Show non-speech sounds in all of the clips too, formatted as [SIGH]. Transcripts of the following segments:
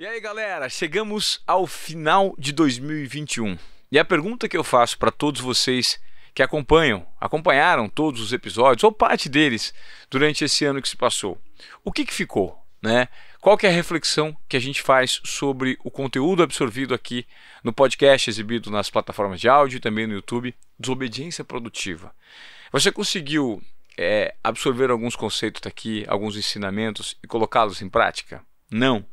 E aí galera, chegamos ao final de 2021. E a pergunta que eu faço para todos vocês que acompanham, acompanharam todos os episódios ou parte deles durante esse ano que se passou. O que, que ficou, né? Qual que é a reflexão que a gente faz sobre o conteúdo absorvido aqui no podcast exibido nas plataformas de áudio e também no YouTube, desobediência produtiva? Você conseguiu é, absorver alguns conceitos daqui, alguns ensinamentos e colocá-los em prática? Não.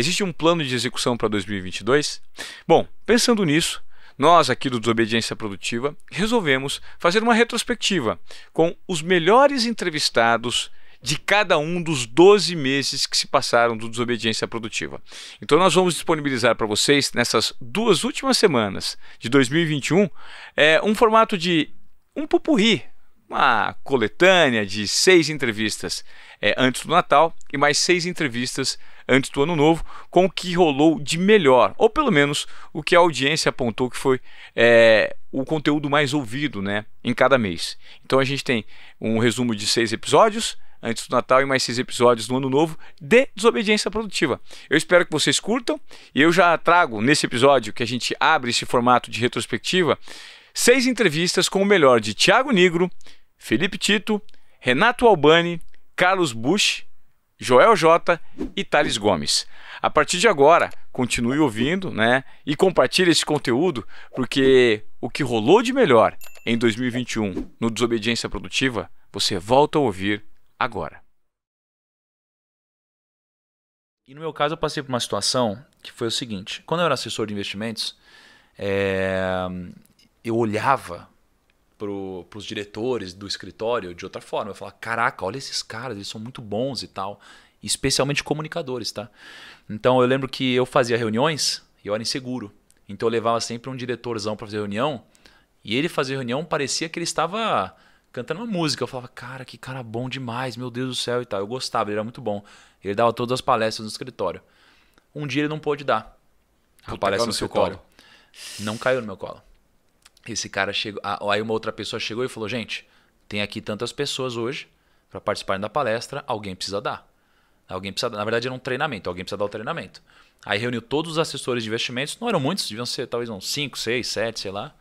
Existe um plano de execução para 2022? Bom, pensando nisso, nós aqui do Desobediência Produtiva resolvemos fazer uma retrospectiva com os melhores entrevistados de cada um dos 12 meses que se passaram do Desobediência Produtiva. Então, nós vamos disponibilizar para vocês, nessas duas últimas semanas de 2021, é, um formato de um pupurri, uma coletânea de seis entrevistas é, antes do Natal e mais seis entrevistas antes do ano novo, com o que rolou de melhor, ou pelo menos o que a audiência apontou que foi é, o conteúdo mais ouvido né, em cada mês. Então a gente tem um resumo de seis episódios antes do Natal e mais seis episódios no Ano Novo de Desobediência Produtiva. Eu espero que vocês curtam e eu já trago nesse episódio que a gente abre esse formato de retrospectiva seis entrevistas com o melhor de Tiago Nigro, Felipe Tito, Renato Albani, Carlos Bush, Joel J e Thales Gomes. A partir de agora, continue ouvindo, né? E compartilhe esse conteúdo, porque o que rolou de melhor em 2021 no Desobediência Produtiva, você volta a ouvir agora. E no meu caso, eu passei por uma situação que foi o seguinte: quando eu era assessor de investimentos, é... eu olhava pro, pros diretores do escritório de outra forma. Eu falava, caraca, olha esses caras, eles são muito bons e tal. Especialmente comunicadores, tá? Então eu lembro que eu fazia reuniões e eu era inseguro. Então eu levava sempre um diretorzão para fazer reunião. E ele fazia reunião, parecia que ele estava cantando uma música. Eu falava, cara, que cara bom demais, meu Deus do céu e tal. Eu gostava, ele era muito bom. Ele dava todas as palestras no escritório. Um dia ele não pôde dar a ah, tá palestra no escritório. Colo. Não caiu no meu colo. Esse cara chegou. Aí uma outra pessoa chegou e falou: gente, tem aqui tantas pessoas hoje para participarem da palestra, alguém precisa dar. Alguém precisa, na verdade, era um treinamento, alguém precisa dar o treinamento. Aí reuniu todos os assessores de investimentos, não eram muitos, deviam ser talvez uns 5, 6, 7, sei lá.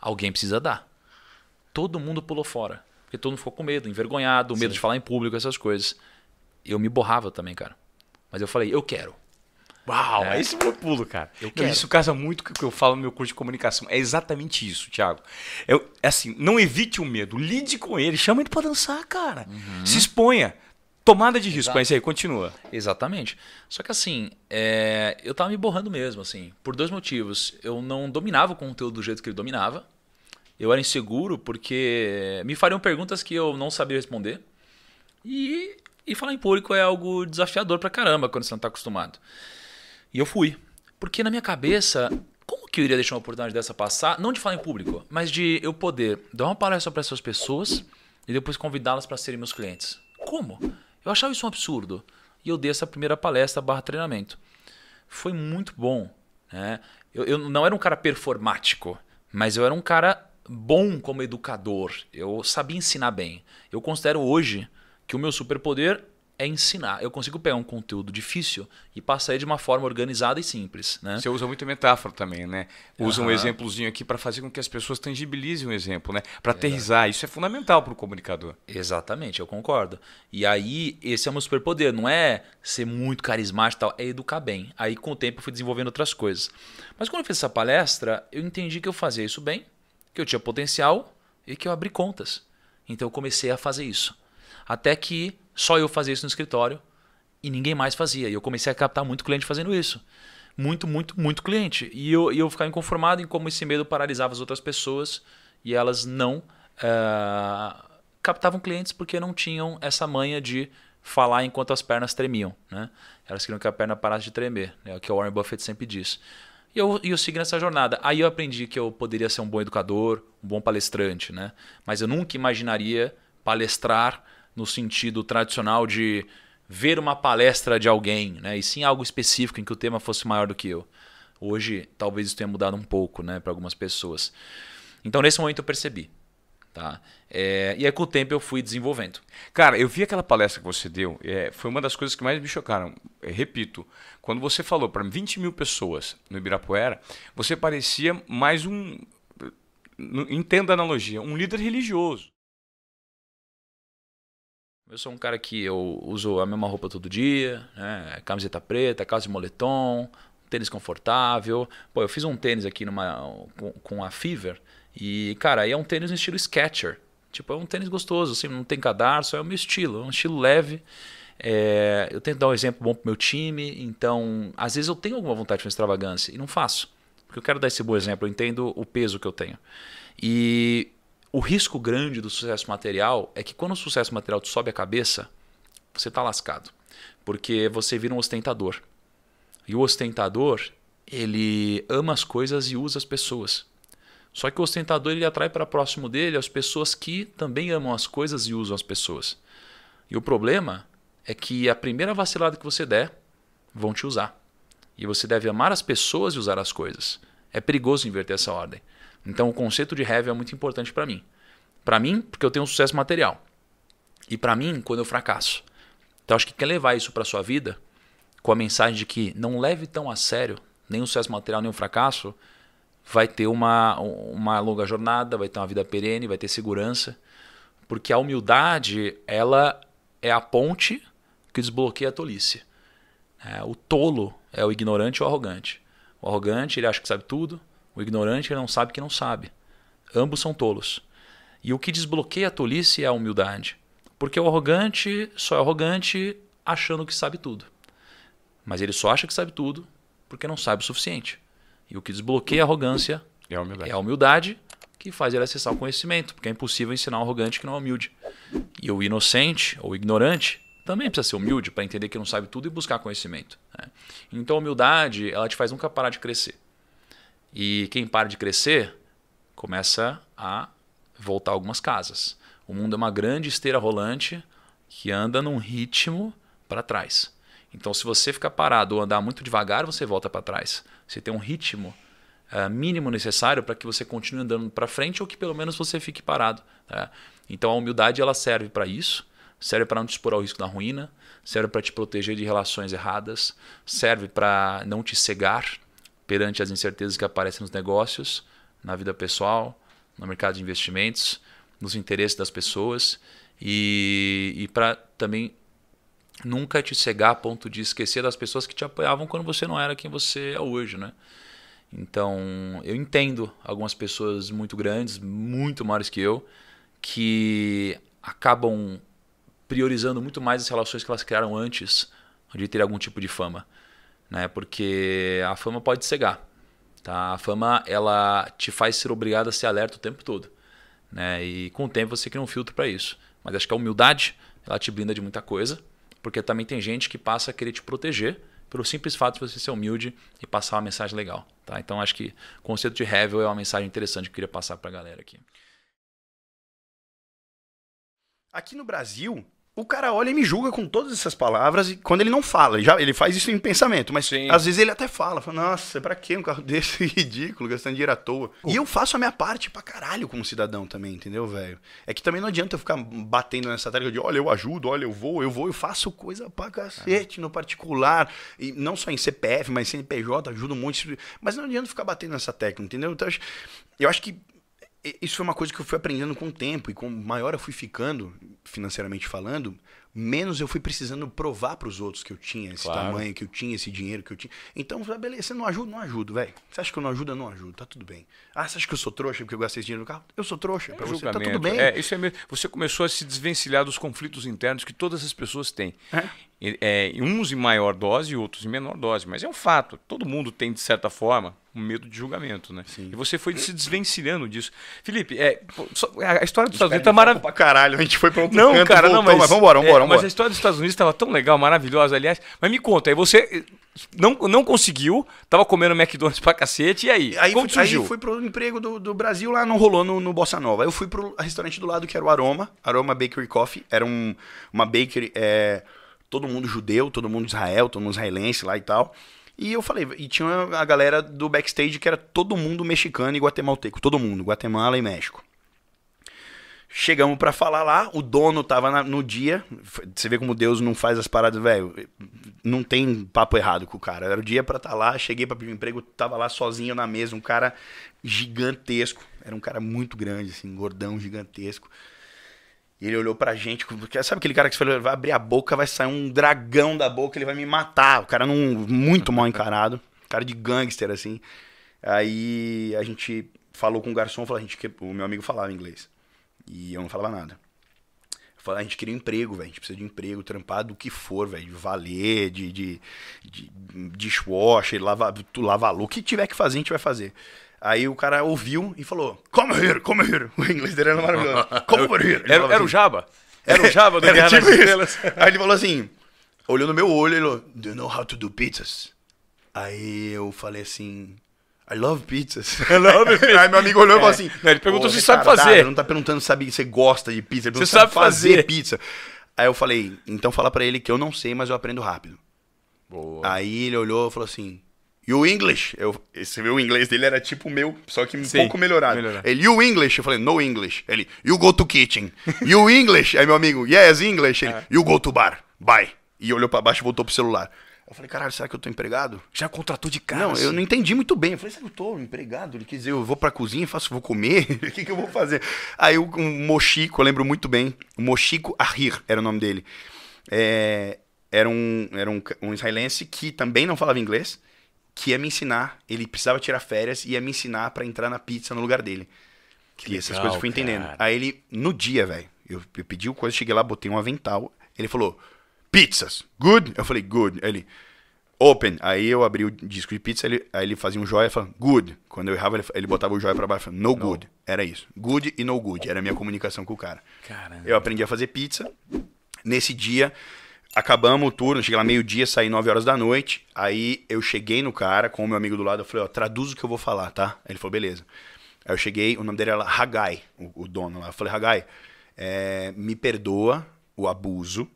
Alguém precisa dar. Todo mundo pulou fora, porque todo mundo ficou com medo, envergonhado, medo Sim. de falar em público, essas coisas. Eu me borrava também, cara. Mas eu falei, eu quero. Uau, é. esse é meu pulo, cara. Eu quero. Isso casa muito com o que eu falo no meu curso de comunicação. É exatamente isso, Thiago. É assim, não evite o medo, lide com ele, chama ele para dançar, cara. Uhum. Se exponha. Tomada de risco, mas aí continua. Exatamente. Só que assim, é... eu tava me borrando mesmo, assim, por dois motivos. Eu não dominava o conteúdo do jeito que ele dominava. Eu era inseguro porque me fariam perguntas que eu não sabia responder. E, e falar em público é algo desafiador pra caramba quando você não tá acostumado. E eu fui. Porque na minha cabeça, como que eu iria deixar uma oportunidade dessa passar? Não de falar em público, mas de eu poder dar uma palestra para essas pessoas e depois convidá-las para serem meus clientes. Como? Eu achava isso um absurdo. E eu dei essa primeira palestra barra treinamento. Foi muito bom. Né? Eu, eu não era um cara performático, mas eu era um cara bom como educador. Eu sabia ensinar bem. Eu considero hoje que o meu superpoder é ensinar. Eu consigo pegar um conteúdo difícil e passar ele de uma forma organizada e simples. Né? Você usa muito metáfora também, né? Usa uhum. um exemplozinho aqui para fazer com que as pessoas tangibilizem o um exemplo, né? Para aterrizar. Isso é fundamental para o comunicador. Exatamente, eu concordo. E aí, esse é o meu superpoder. Não é ser muito carismático e tal, é educar bem. Aí, com o tempo, eu fui desenvolvendo outras coisas. Mas quando eu fiz essa palestra, eu entendi que eu fazia isso bem, que eu tinha potencial e que eu abri contas. Então, eu comecei a fazer isso. Até que só eu fazia isso no escritório e ninguém mais fazia. E eu comecei a captar muito cliente fazendo isso. Muito, muito, muito cliente. E eu, eu ficava inconformado em como esse medo paralisava as outras pessoas e elas não uh, captavam clientes porque não tinham essa manha de falar enquanto as pernas tremiam. Né? Elas queriam que a perna parasse de tremer, né? é o que o Warren Buffett sempre diz. E eu, eu segui nessa jornada. Aí eu aprendi que eu poderia ser um bom educador, um bom palestrante, né? mas eu nunca imaginaria palestrar no sentido tradicional de ver uma palestra de alguém, né? E sim algo específico em que o tema fosse maior do que eu. Hoje, talvez isso tenha mudado um pouco, né, para algumas pessoas. Então, nesse momento eu percebi, tá? É, e aí com o tempo eu fui desenvolvendo. Cara, eu vi aquela palestra que você deu, é, foi uma das coisas que mais me chocaram. É, repito, quando você falou para 20 mil pessoas no Ibirapuera, você parecia mais um, entenda a analogia, um líder religioso. Eu sou um cara que eu uso a mesma roupa todo dia, né? Camiseta preta, calça de moletom, tênis confortável. Pô, eu fiz um tênis aqui numa, com, com a Fever e, cara, aí é um tênis no estilo Sketcher. Tipo, é um tênis gostoso, assim, não tem cadarço, é o meu estilo, é um estilo leve. É, eu tento dar um exemplo bom pro meu time, então, às vezes eu tenho alguma vontade de uma extravagância e não faço. Porque eu quero dar esse bom exemplo, eu entendo o peso que eu tenho. E o risco grande do sucesso material é que quando o sucesso material te sobe a cabeça, você está lascado. Porque você vira um ostentador. E o ostentador, ele ama as coisas e usa as pessoas. Só que o ostentador ele atrai para próximo dele as pessoas que também amam as coisas e usam as pessoas. E o problema é que a primeira vacilada que você der, vão te usar. E você deve amar as pessoas e usar as coisas. É perigoso inverter essa ordem. Então o conceito de heavy é muito importante para mim. Para mim, porque eu tenho um sucesso material. E para mim, quando eu fracasso. Então acho que quer levar isso para sua vida com a mensagem de que não leve tão a sério nem o sucesso material nem o fracasso, vai ter uma, uma longa jornada, vai ter uma vida perene, vai ter segurança, porque a humildade ela é a ponte que desbloqueia a tolice. É, o tolo é o ignorante ou arrogante. O arrogante ele acha que sabe tudo, o ignorante não sabe que não sabe. Ambos são tolos. E o que desbloqueia a tolice é a humildade. Porque o arrogante só é arrogante achando que sabe tudo. Mas ele só acha que sabe tudo porque não sabe o suficiente. E o que desbloqueia a arrogância é a humildade, é a humildade que faz ele acessar o conhecimento, porque é impossível ensinar um arrogante que não é humilde. E o inocente ou ignorante também precisa ser humilde para entender que não sabe tudo e buscar conhecimento. Né? Então a humildade ela te faz nunca parar de crescer. E quem para de crescer começa a voltar algumas casas. O mundo é uma grande esteira rolante que anda num ritmo para trás. Então, se você ficar parado ou andar muito devagar, você volta para trás. Você tem um ritmo uh, mínimo necessário para que você continue andando para frente ou que pelo menos você fique parado. Tá? Então, a humildade ela serve para isso, serve para não te expor ao risco da ruína, serve para te proteger de relações erradas, serve para não te cegar perante as incertezas que aparecem nos negócios, na vida pessoal, no mercado de investimentos, nos interesses das pessoas e, e para também nunca te cegar a ponto de esquecer das pessoas que te apoiavam quando você não era quem você é hoje, né? Então, eu entendo algumas pessoas muito grandes, muito maiores que eu, que acabam priorizando muito mais as relações que elas criaram antes de ter algum tipo de fama né? Porque a fama pode cegar, tá? A fama ela te faz ser obrigado a ser alerta o tempo todo, né? E com o tempo você cria um filtro para isso. Mas acho que a humildade ela te blinda de muita coisa, porque também tem gente que passa a querer te proteger pelo simples fato de você ser humilde e passar uma mensagem legal, tá? Então acho que o conceito de Hevel é uma mensagem interessante que eu queria passar para a galera aqui. Aqui no Brasil, o cara olha e me julga com todas essas palavras e quando ele não fala, já ele faz isso em pensamento, mas Sim. às vezes ele até fala, fala nossa, para que um carro [LAUGHS] desse ridículo, gastando dinheiro à toa. E eu faço a minha parte pra caralho como cidadão também, entendeu, velho? É que também não adianta eu ficar batendo nessa tecla de, olha, eu ajudo, olha, eu vou, eu vou, eu faço coisa pra cacete ah. no particular, e não só em CPF, mas CNPJ, ajudo um monte, mas não adianta ficar batendo nessa tecla, entendeu? Então, eu acho que isso foi uma coisa que eu fui aprendendo com o tempo. E com maior eu fui ficando, financeiramente falando, menos eu fui precisando provar para os outros que eu tinha esse claro. tamanho, que eu tinha esse dinheiro, que eu tinha. Então, ah, beleza, você não ajuda? Não ajudo, velho. Você acha que eu não ajudo? Eu não ajudo, tá tudo bem. Ah, você acha que eu sou trouxa porque eu gastei esse dinheiro no carro? Eu sou trouxa é para você, tá tudo bem. É, isso é mesmo. Você começou a se desvencilhar dos conflitos internos que todas as pessoas têm. É? É, uns em maior dose e outros em menor dose, mas é um fato. Todo mundo tem, de certa forma, com medo de julgamento, né? Sim. E você foi se desvencilhando disso. Felipe, é, a história dos Estados Unidos tá maravilhosa. caralho, a gente foi pra outro Não, canto, cara, voltou, não, mas, mas vambora, vambora, é, Mas a história dos Estados Unidos estava tão legal, maravilhosa, aliás. Mas me conta, aí você eh, não, não conseguiu, tava comendo McDonald's pra cacete, e aí? aí, como fui, aí fui pro emprego do, do Brasil, lá não rolou no, no Bossa Nova. eu fui pro restaurante do lado que era o Aroma, Aroma Bakery Coffee. Era um, uma bakery, é, todo mundo judeu, todo mundo Israel, todo mundo israelense lá e tal. E eu falei, e tinha a galera do backstage que era todo mundo mexicano e guatemalteco, todo mundo, Guatemala e México. Chegamos para falar lá, o dono tava na, no dia. Você vê como Deus não faz as paradas, velho. Não tem papo errado com o cara. Era o dia para estar tá lá, cheguei para pedir emprego, tava lá sozinho na mesa, um cara gigantesco. Era um cara muito grande, assim, gordão, gigantesco. E ele olhou pra gente, sabe aquele cara que você falou, vai abrir a boca, vai sair um dragão da boca, ele vai me matar. O cara não, muito mal encarado, [LAUGHS] cara de gangster, assim. Aí a gente falou com o garçom, falou, a gente, o meu amigo falava inglês. E eu não falava nada. a gente queria um emprego, velho, a gente precisa de um emprego, trampar do que for, velho, de valer, de, de, de, dishwasher, lavar louco, lava o que tiver que fazer, a gente vai fazer. Aí o cara ouviu e falou: Come here, come here. [LAUGHS] O inglês dele era maravilhoso. Come over here. era, era o assim. Java? É. Era o Java do Guerra tipo Estrelas. [LAUGHS] Aí ele falou assim, olhou no meu olho e falou: Do you know how to do pizzas? Aí eu falei assim. I love pizzas. [LAUGHS] I love pizzas. Aí meu amigo olhou e falou é. assim: Ele perguntou se sabe fazer. Não tá perguntando se você gosta de pizza. Ele você sabe fazer. fazer pizza. Aí eu falei: Então fala para ele que eu não sei, mas eu aprendo rápido. Boa. Aí ele olhou e falou assim: e o English, eu, você viu o inglês dele era tipo o meu, só que um Sim, pouco melhorado. melhorado. Ele, you English? Eu falei, no English. Ele, you go to kitchen. [LAUGHS] you English? Aí meu amigo, yes, English. Ele, é. you go to bar. Bye. E olhou para baixo e voltou pro celular. Eu falei, caralho, será que eu tô empregado? Já contratou de cara? Não, assim. eu não entendi muito bem. Eu falei, será que eu tô empregado? Ele quer dizer, eu vou pra cozinha, faço, vou comer? [LAUGHS] O que, que eu vou fazer? Aí o um Mochico, eu lembro muito bem. Mochico Ahir era o nome dele. É, era um, era um, um israelense que também não falava inglês que ia me ensinar, ele precisava tirar férias e ia me ensinar para entrar na pizza no lugar dele. Que e essas coisas eu fui entendendo. Cara. Aí ele, no dia, velho, eu, eu pedi o coisa, cheguei lá, botei um avental. Ele falou, pizzas, good? Eu falei, good. Ele, open. Aí eu abri o disco de pizza, ele, aí ele fazia um joia falava good. Quando eu errava, ele, ele botava o joia pra baixo falando, no, no good. Era isso. Good e no good. Era a minha comunicação com o cara. Caramba. Eu aprendi a fazer pizza. Nesse dia, acabamos o turno, cheguei lá meio-dia, saí 9 horas da noite. Aí eu cheguei no cara com o meu amigo do lado, eu falei, ó, traduz o que eu vou falar, tá? Ele falou, beleza. Aí eu cheguei, o nome dele era Hagai, o, o dono lá. Eu falei, Hagai, é, me perdoa o abuso,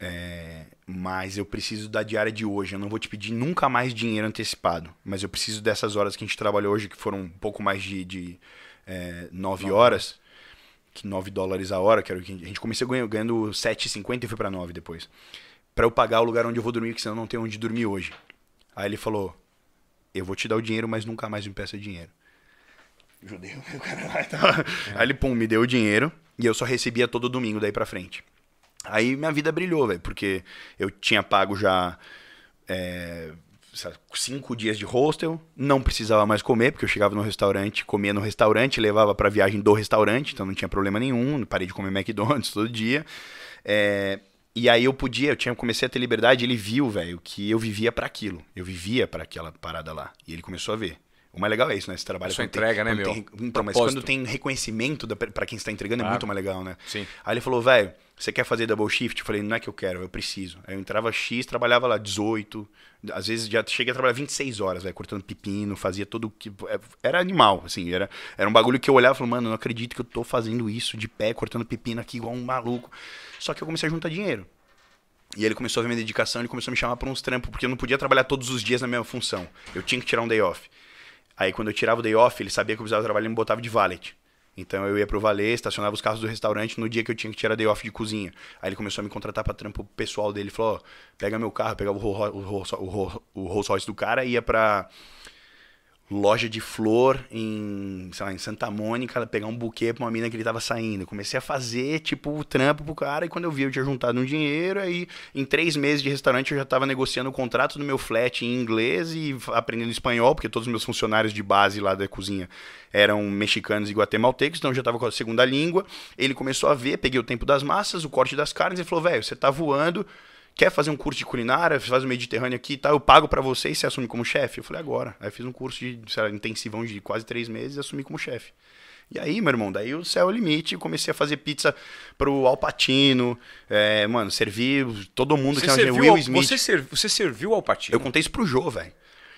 é, mas eu preciso da diária de hoje. Eu não vou te pedir nunca mais dinheiro antecipado, mas eu preciso dessas horas que a gente trabalhou hoje, que foram um pouco mais de, de é, 9 horas que 9 dólares a hora, que era o que a gente comecei ganhando, ganhando 7,50 e fui para 9 depois. Para eu pagar o lugar onde eu vou dormir, que senão eu não tenho onde dormir hoje. Aí ele falou: "Eu vou te dar o dinheiro, mas nunca mais me peça dinheiro". Judeu, cara lá é. Aí ele pum, me deu o dinheiro e eu só recebia todo domingo daí para frente. Aí minha vida brilhou, velho, porque eu tinha pago já é, cinco dias de hostel, não precisava mais comer, porque eu chegava no restaurante, comia no restaurante, levava pra viagem do restaurante, então não tinha problema nenhum, parei de comer McDonald's [LAUGHS] todo dia. É, e aí eu podia, eu tinha comecei a ter liberdade, ele viu, velho, que eu vivia para aquilo. Eu vivia para aquela parada lá. E ele começou a ver. O mais legal é isso, né? esse trabalho Sua entrega, tem, né, meu? Tem, então, mas quando tem reconhecimento para quem está entregando é muito mais legal, né? Sim. Aí ele falou, velho, você quer fazer double shift? Eu falei, não é que eu quero, eu preciso. Aí eu entrava X, trabalhava lá 18, às vezes já cheguei a trabalhar 26 horas, véio, cortando pepino, fazia todo o que. É, era animal, assim, era, era um bagulho que eu olhava e falava, mano, não acredito que eu tô fazendo isso de pé, cortando pepino aqui igual um maluco. Só que eu comecei a juntar dinheiro. E ele começou a ver minha dedicação, ele começou a me chamar para uns trampos, porque eu não podia trabalhar todos os dias na mesma função. Eu tinha que tirar um day off. Aí quando eu tirava o day off, ele sabia que eu precisava trabalhar e me botava de valet. Então eu ia pro valer, estacionava os carros do restaurante no dia que eu tinha que tirar day off de cozinha. Aí ele começou a me contratar pra trampo pessoal dele. Falou: oh, pega meu carro, pegava o Rolls Royce do cara, e ia pra loja de flor em, sei lá, em Santa Mônica, pegar um buquê pra uma mina que ele tava saindo. Comecei a fazer, tipo, o trampo pro cara, e quando eu vi, eu tinha juntado um dinheiro, aí em três meses de restaurante eu já tava negociando o contrato do meu flat em inglês e aprendendo espanhol, porque todos os meus funcionários de base lá da cozinha eram mexicanos e guatemaltecos, então eu já tava com a segunda língua. Ele começou a ver, peguei o tempo das massas, o corte das carnes, e falou, velho, você tá voando quer fazer um curso de culinária, faz o Mediterrâneo aqui e tá, tal, eu pago para você e você assume como chefe? Eu falei, agora. Aí fiz um curso de, sei lá, intensivão de quase três meses e assumi como chefe. E aí, meu irmão, daí o céu é o limite. Comecei a fazer pizza pro Alpatino. É, mano, servi todo mundo você que serviu, Will Smith. Você, serv, você serviu Alpatino? Eu contei isso pro Joe, velho.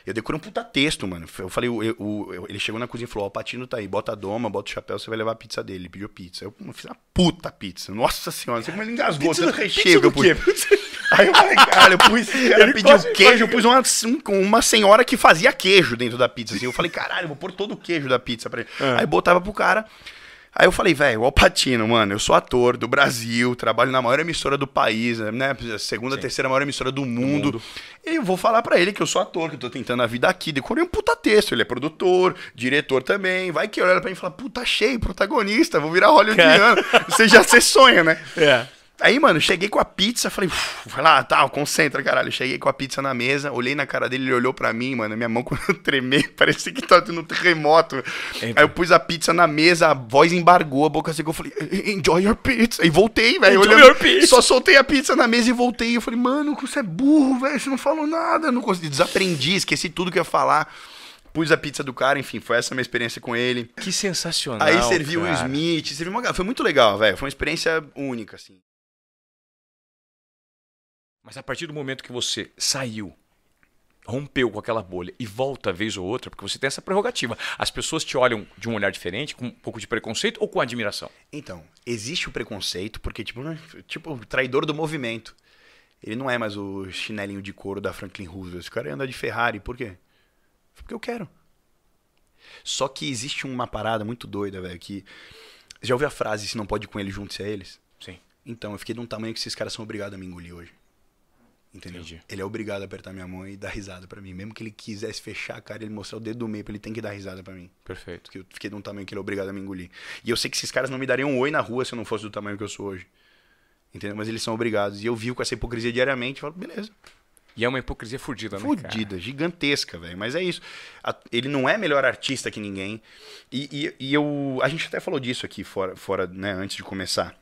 Eu decorei um puta texto, mano. Eu falei, eu, eu, eu, ele chegou na cozinha e falou: Ó, o Patino tá aí, bota a doma, bota o chapéu, você vai levar a pizza dele. Ele pediu pizza. Eu fiz uma puta pizza. Nossa senhora, não sei como ele engasgou, tanto recheio que eu pus. Aí eu falei, eu pus. o pediu queijo, eu pus uma, uma senhora que fazia queijo dentro da pizza. Assim. Eu falei, caralho, eu vou pôr todo o queijo da pizza pra ele. É. Aí botava pro cara. Aí eu falei, velho, o Patino, mano, eu sou ator do Brasil, trabalho na maior emissora do país, né? Segunda, Sim. terceira maior emissora do mundo. do mundo. E eu vou falar para ele que eu sou ator, que eu tô tentando a vida aqui. Decorei é um puta texto, ele é produtor, diretor também. Vai que olha pra mim e fala, puta, cheio, protagonista, vou virar hollywoodiano. Você já, se sonha, né? É. Aí, mano, cheguei com a pizza, falei, vai lá, tal, tá, concentra, caralho. Cheguei com a pizza na mesa, olhei na cara dele, ele olhou pra mim, mano. Minha mão quando eu tremei, parecia que tava tendo um terremoto. Entra. Aí eu pus a pizza na mesa, a voz embargou, a boca secou, eu falei, enjoy your pizza. E voltei, velho. Enjoy your pizza. Só soltei a pizza na mesa e voltei. Eu falei, mano, você é burro, velho, você não falou nada. Não consegui, desaprendi, esqueci tudo que ia falar pus a pizza do cara, enfim, foi essa minha experiência com ele. Que sensacional. Aí serviu o Smith, serviu uma. Foi muito legal, velho. Foi uma experiência única, assim. Mas a partir do momento que você saiu, rompeu com aquela bolha e volta vez ou outra, porque você tem essa prerrogativa. As pessoas te olham de um olhar diferente, com um pouco de preconceito ou com admiração? Então, existe o preconceito, porque tipo, né, tipo traidor do movimento. Ele não é mais o chinelinho de couro da Franklin Roosevelt. Esse cara anda de Ferrari, por quê? Porque eu quero. Só que existe uma parada muito doida, velho, que já ouviu a frase se não pode ir com ele junto, se a é eles? Sim. Então, eu fiquei de um tamanho que esses caras são obrigados a me engolir hoje. Entendeu? Entendi. Ele é obrigado a apertar minha mão e dar risada para mim. Mesmo que ele quisesse fechar a cara e ele mostrar o dedo do meio, ele tem que dar risada para mim. Perfeito. Porque eu fiquei de um tamanho que ele é obrigado a me engolir. E eu sei que esses caras não me dariam um oi na rua se eu não fosse do tamanho que eu sou hoje. Entendeu? Mas eles são obrigados. E eu vivo com essa hipocrisia diariamente e falo, beleza. E é uma hipocrisia fudida, né? Fudida, gigantesca, velho. Mas é isso. A, ele não é melhor artista que ninguém. E, e, e, eu. A gente até falou disso aqui fora, fora né, antes de começar.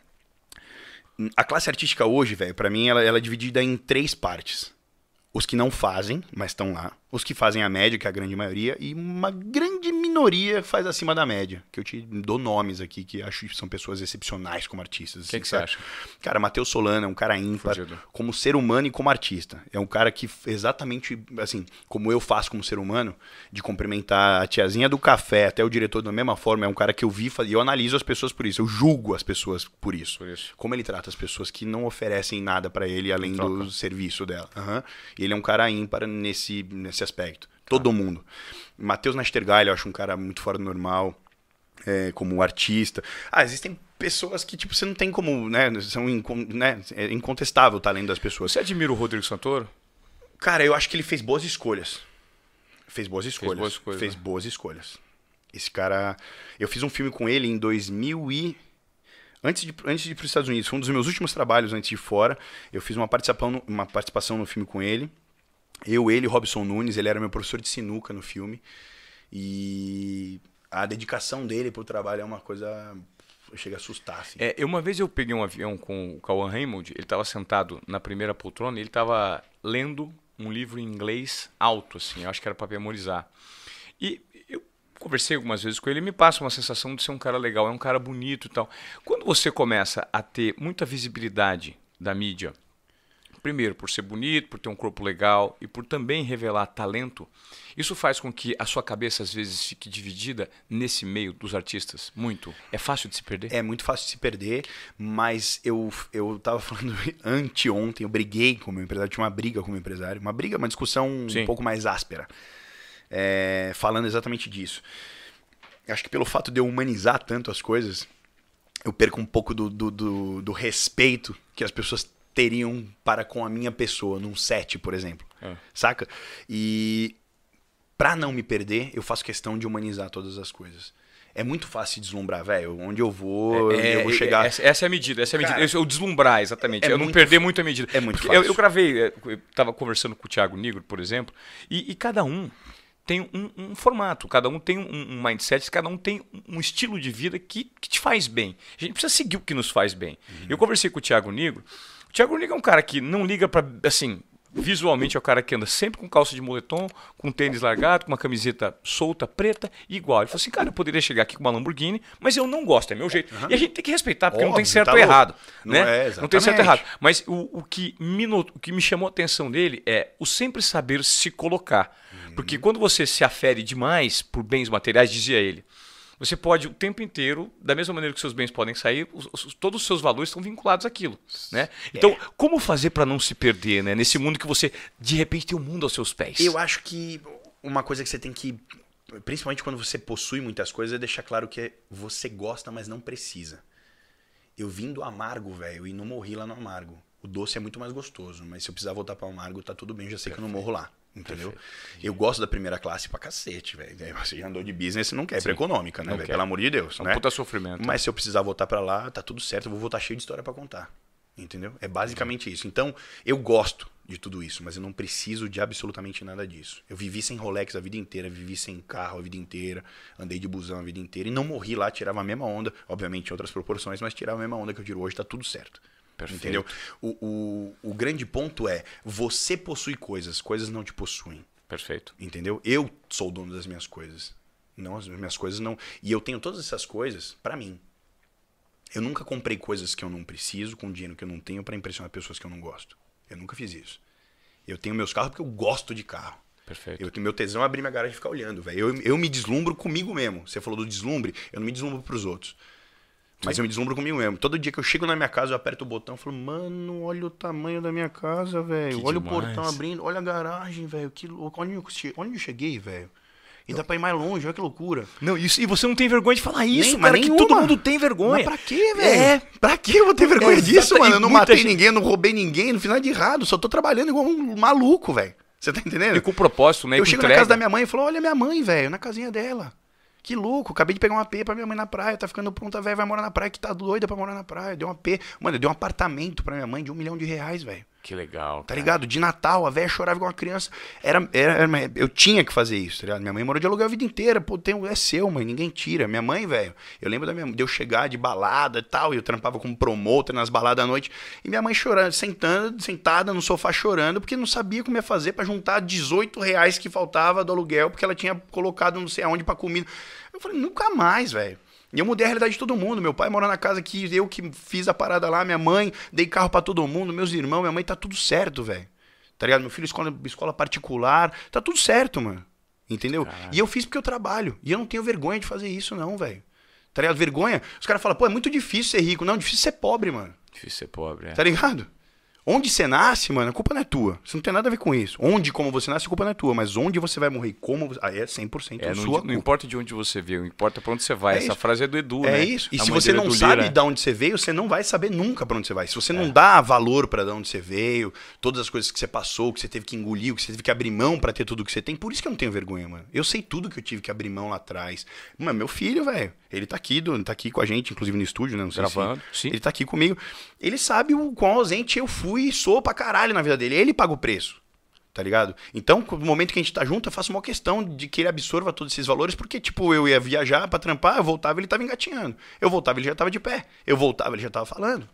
A classe artística hoje, velho, para mim, ela, ela é dividida em três partes. Os que não fazem, mas estão lá. Os que fazem a média, que é a grande maioria, e uma grande minoria faz acima da média. Que eu te dou nomes aqui que acho que são pessoas excepcionais como artistas. O que, assim, que você acha? Cara, Matheus Solano é um cara ímpar Fugido. como ser humano e como artista. É um cara que exatamente, assim, como eu faço como ser humano, de cumprimentar a tiazinha do café até o diretor da mesma forma, é um cara que eu vi e eu analiso as pessoas por isso. Eu julgo as pessoas por isso. Por isso. Como ele trata as pessoas que não oferecem nada para ele além do serviço dela. Uhum. Ele é um cara ímpar nesse, nesse aspecto. Todo ah. mundo. Matheus Nastergal, eu acho um cara muito fora do normal. É, como artista. Ah, existem pessoas que, tipo, você não tem como, né? São né? É incontestável o talento das pessoas. Você admira o Rodrigo Santoro? Cara, eu acho que ele fez boas escolhas. Fez boas escolhas. Fez boas escolhas. Fez né? boas escolhas. Esse cara. Eu fiz um filme com ele em 2000 e. Antes de, antes de ir para os Estados Unidos, foi um dos meus últimos trabalhos antes de ir fora. Eu fiz uma participação, uma participação no filme com ele. Eu, ele, Robson Nunes, ele era meu professor de sinuca no filme. E a dedicação dele pro trabalho é uma coisa. Chega a assustar, assim. É, uma vez eu peguei um avião com o Cauan Raymond, ele estava sentado na primeira poltrona e ele estava lendo um livro em inglês alto, assim, eu acho que era para memorizar. E eu conversei algumas vezes com ele, me passa uma sensação de ser um cara legal, é um cara bonito e tal. Quando você começa a ter muita visibilidade da mídia, primeiro, por ser bonito, por ter um corpo legal e por também revelar talento, isso faz com que a sua cabeça às vezes fique dividida nesse meio dos artistas? Muito. É fácil de se perder? É muito fácil de se perder, mas eu eu tava [LAUGHS] falando anteontem, eu briguei com o meu empresário, tinha uma briga com o meu empresário, uma briga, uma discussão Sim. um pouco mais áspera, é, falando exatamente disso. Acho que pelo fato de eu humanizar tanto as coisas, eu perco um pouco do, do, do, do respeito que as pessoas teriam para com a minha pessoa, num set, por exemplo. É. Saca? E para não me perder, eu faço questão de humanizar todas as coisas. É muito fácil deslumbrar, velho. Onde eu vou, é, onde eu vou é, é, chegar. Essa, essa, é a medida, essa é a medida. Cara, eu, eu deslumbrar, exatamente. É eu não perder muito a medida. É muito Porque fácil. Eu, eu gravei, é, eu tava conversando com o Thiago Nigro, por exemplo, e, e cada um tem um, um, formato, cada um tem um, um, mindset, cada um tem um estilo de vida que, que te faz bem. A gente precisa seguir o que nos faz bem. Uhum. Eu conversei com o Thiago Nigro Thiago Nunes é um cara que não liga para assim, visualmente é o cara que anda sempre com calça de moletom, com tênis largado, com uma camiseta solta, preta, igual. Ele falou assim, cara, eu poderia chegar aqui com uma Lamborghini, mas eu não gosto, é meu jeito. Uhum. E a gente tem que respeitar, porque Óbvio, não tem certo tá ou errado. Não né? É, não tem certo ou errado. Mas o, o, que me not... o que me chamou a atenção dele é o sempre saber se colocar. Uhum. Porque quando você se afere demais por bens materiais, dizia ele, você pode o tempo inteiro, da mesma maneira que seus bens podem sair, os, os, todos os seus valores estão vinculados àquilo, né? É. Então, é. como fazer para não se perder, né? Nesse mundo que você de repente tem o um mundo aos seus pés. Eu acho que uma coisa que você tem que principalmente quando você possui muitas coisas, é deixar claro que é, você gosta, mas não precisa. Eu vim do amargo, velho, e não morri lá no amargo. O doce é muito mais gostoso, mas se eu precisar voltar para o amargo, tá tudo bem, já sei Perfeito. que eu não morro lá. Entendeu? Perfeito. Eu gosto da primeira classe pra cacete, velho. Né? Você já andou de business, não quer, é Sim. pra econômica, né, velho? Pelo amor de Deus. É um né? puta sofrimento. Mas se eu precisar voltar pra lá, tá tudo certo, eu vou voltar cheio de história pra contar. Entendeu? É basicamente isso. Então, eu gosto de tudo isso, mas eu não preciso de absolutamente nada disso. Eu vivi sem Rolex a vida inteira, vivi sem carro a vida inteira, andei de busão a vida inteira e não morri lá, tirava a mesma onda, obviamente em outras proporções, mas tirava a mesma onda que eu tiro hoje, tá tudo certo. Perfeito. Entendeu? O, o, o grande ponto é: você possui coisas, coisas não te possuem. Perfeito. Entendeu? Eu sou o dono das minhas coisas. Não, as minhas coisas não. E eu tenho todas essas coisas para mim. Eu nunca comprei coisas que eu não preciso, com dinheiro que eu não tenho, para impressionar pessoas que eu não gosto. Eu nunca fiz isso. Eu tenho meus carros porque eu gosto de carro. Perfeito. Eu tenho meu tesão é abrir minha garagem e ficar olhando, velho. Eu, eu me deslumbro comigo mesmo. Você falou do deslumbre, eu não me deslumbro pros outros. Mas Sim. eu me deslumbro comigo mesmo. Todo dia que eu chego na minha casa, eu aperto o botão e falo, mano, olha o tamanho da minha casa, velho. Olha demais. o portão abrindo, olha a garagem, velho. Que louco. Olha onde eu cheguei, velho. E dá pra ir mais longe, olha que loucura. Não, isso, e você não tem vergonha de falar isso, nem, cara, mas que todo mundo tem vergonha. Mas pra quê, velho? É, pra que eu vou ter vergonha é, disso, mano? Eu não matei gente... ninguém, não roubei ninguém, não fiz nada de errado, só tô trabalhando igual um maluco, velho. Você tá entendendo? E com propósito, né? Eu chego entrega. na casa da minha mãe e falo, olha minha mãe, velho, na casinha dela. Que louco, acabei de pegar uma P pra minha mãe na praia, tá ficando pronta, velho, vai morar na praia, que tá doida pra morar na praia. Deu uma P. Mano, eu dei um apartamento pra minha mãe de um milhão de reais, velho. Que legal. Tá cara. ligado? De Natal, a velha chorava igual uma criança. Era, era, eu tinha que fazer isso, tá ligado? Minha mãe morou de aluguel a vida inteira. Pô, tem, é seu, mãe, ninguém tira. Minha mãe, velho, eu lembro da minha, de eu chegar de balada e tal, e eu trampava como promotor nas baladas à noite. E minha mãe chorando, sentando, sentada no sofá chorando, porque não sabia como ia fazer para juntar 18 reais que faltava do aluguel, porque ela tinha colocado não sei aonde pra comida. Eu falei, nunca mais, velho. E eu mudei a realidade de todo mundo. Meu pai mora na casa que eu que fiz a parada lá, minha mãe, dei carro para todo mundo, meus irmãos, minha mãe, tá tudo certo, velho. Tá ligado? Meu filho escola, escola particular, tá tudo certo, mano. Entendeu? E eu fiz porque eu trabalho. E eu não tenho vergonha de fazer isso, não, velho. Tá ligado? Vergonha. Os caras falam, pô, é muito difícil ser rico. Não, difícil ser pobre, mano. Difícil ser pobre, é. Tá ligado? Onde você nasce, mano, a culpa não é tua. Você não tem nada a ver com isso. Onde como você nasce, a culpa não é tua. Mas onde você vai morrer como, aí é 100% é, sua não, culpa. Não importa de onde você veio, importa pra onde você vai. É Essa isso. frase é do Edu, é né? É isso. E a se você é não sabe de onde você veio, você não vai saber nunca pra onde você vai. Se você é. não dá valor pra de onde você veio, todas as coisas que você passou, que você teve que engolir, que você teve que abrir mão pra ter tudo que você tem. Por isso que eu não tenho vergonha, mano. Eu sei tudo que eu tive que abrir mão lá atrás. Mano, meu filho, velho. Ele tá aqui, do, tá aqui com a gente, inclusive no estúdio, né? Não sei Gravando, se, sim. Ele tá aqui comigo. Ele sabe o quão ausente eu fui e sou pra caralho na vida dele. Ele paga o preço. Tá ligado? Então, no momento que a gente tá junto, eu faço uma questão de que ele absorva todos esses valores, porque, tipo, eu ia viajar pra trampar, eu voltava ele tava engatinhando. Eu voltava, ele já tava de pé. Eu voltava, ele já tava falando.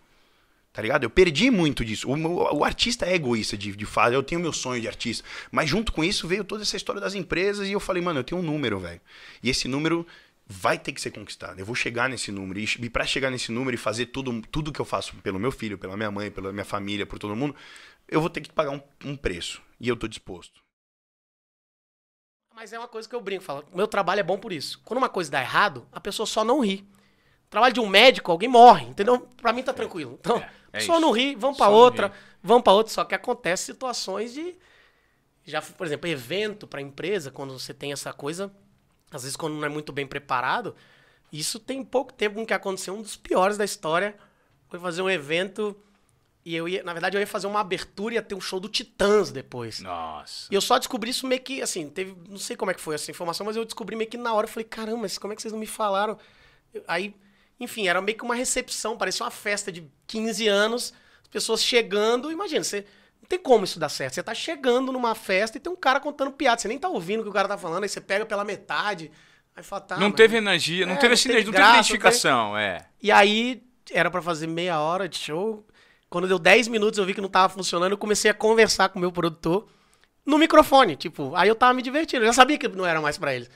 Tá ligado? Eu perdi muito disso. O, o artista é egoísta de, de Eu tenho meu sonho de artista. Mas junto com isso veio toda essa história das empresas e eu falei, mano, eu tenho um número, velho. E esse número vai ter que ser conquistado. Eu vou chegar nesse número. E, para chegar nesse número e fazer tudo, tudo que eu faço pelo meu filho, pela minha mãe, pela minha família, por todo mundo, eu vou ter que pagar um, um preço. E eu tô disposto. Mas é uma coisa que eu brinco, falo, meu trabalho é bom por isso. Quando uma coisa dá errado, a pessoa só não ri. Trabalho de um médico, alguém morre, entendeu? Pra mim tá é. tranquilo. Então, é, é só não ri, vamos pra só outra, vamos pra outra, só que acontece situações de já, por exemplo, evento para empresa, quando você tem essa coisa, às vezes quando não é muito bem preparado, isso tem pouco tempo com que aconteceu um dos piores da história. Foi fazer um evento e eu ia, na verdade, eu ia fazer uma abertura e ia ter um show do Titãs depois. Nossa. E eu só descobri isso meio que, assim, teve, não sei como é que foi essa informação, mas eu descobri meio que na hora, eu falei, caramba, mas como é que vocês não me falaram? Aí, enfim, era meio que uma recepção, parecia uma festa de 15 anos, pessoas chegando, imagina, você tem como isso dar certo. Você tá chegando numa festa e tem um cara contando piada. Você nem tá ouvindo o que o cara tá falando, aí você pega pela metade. Aí fala, tá, não é, teve energia, não teve sinergia, não teve identificação, não teve... é. E aí era para fazer meia hora de show. Quando deu 10 minutos eu vi que não tava funcionando, eu comecei a conversar com o meu produtor no microfone, tipo, aí eu tava me divertindo, eu já sabia que não era mais para eles.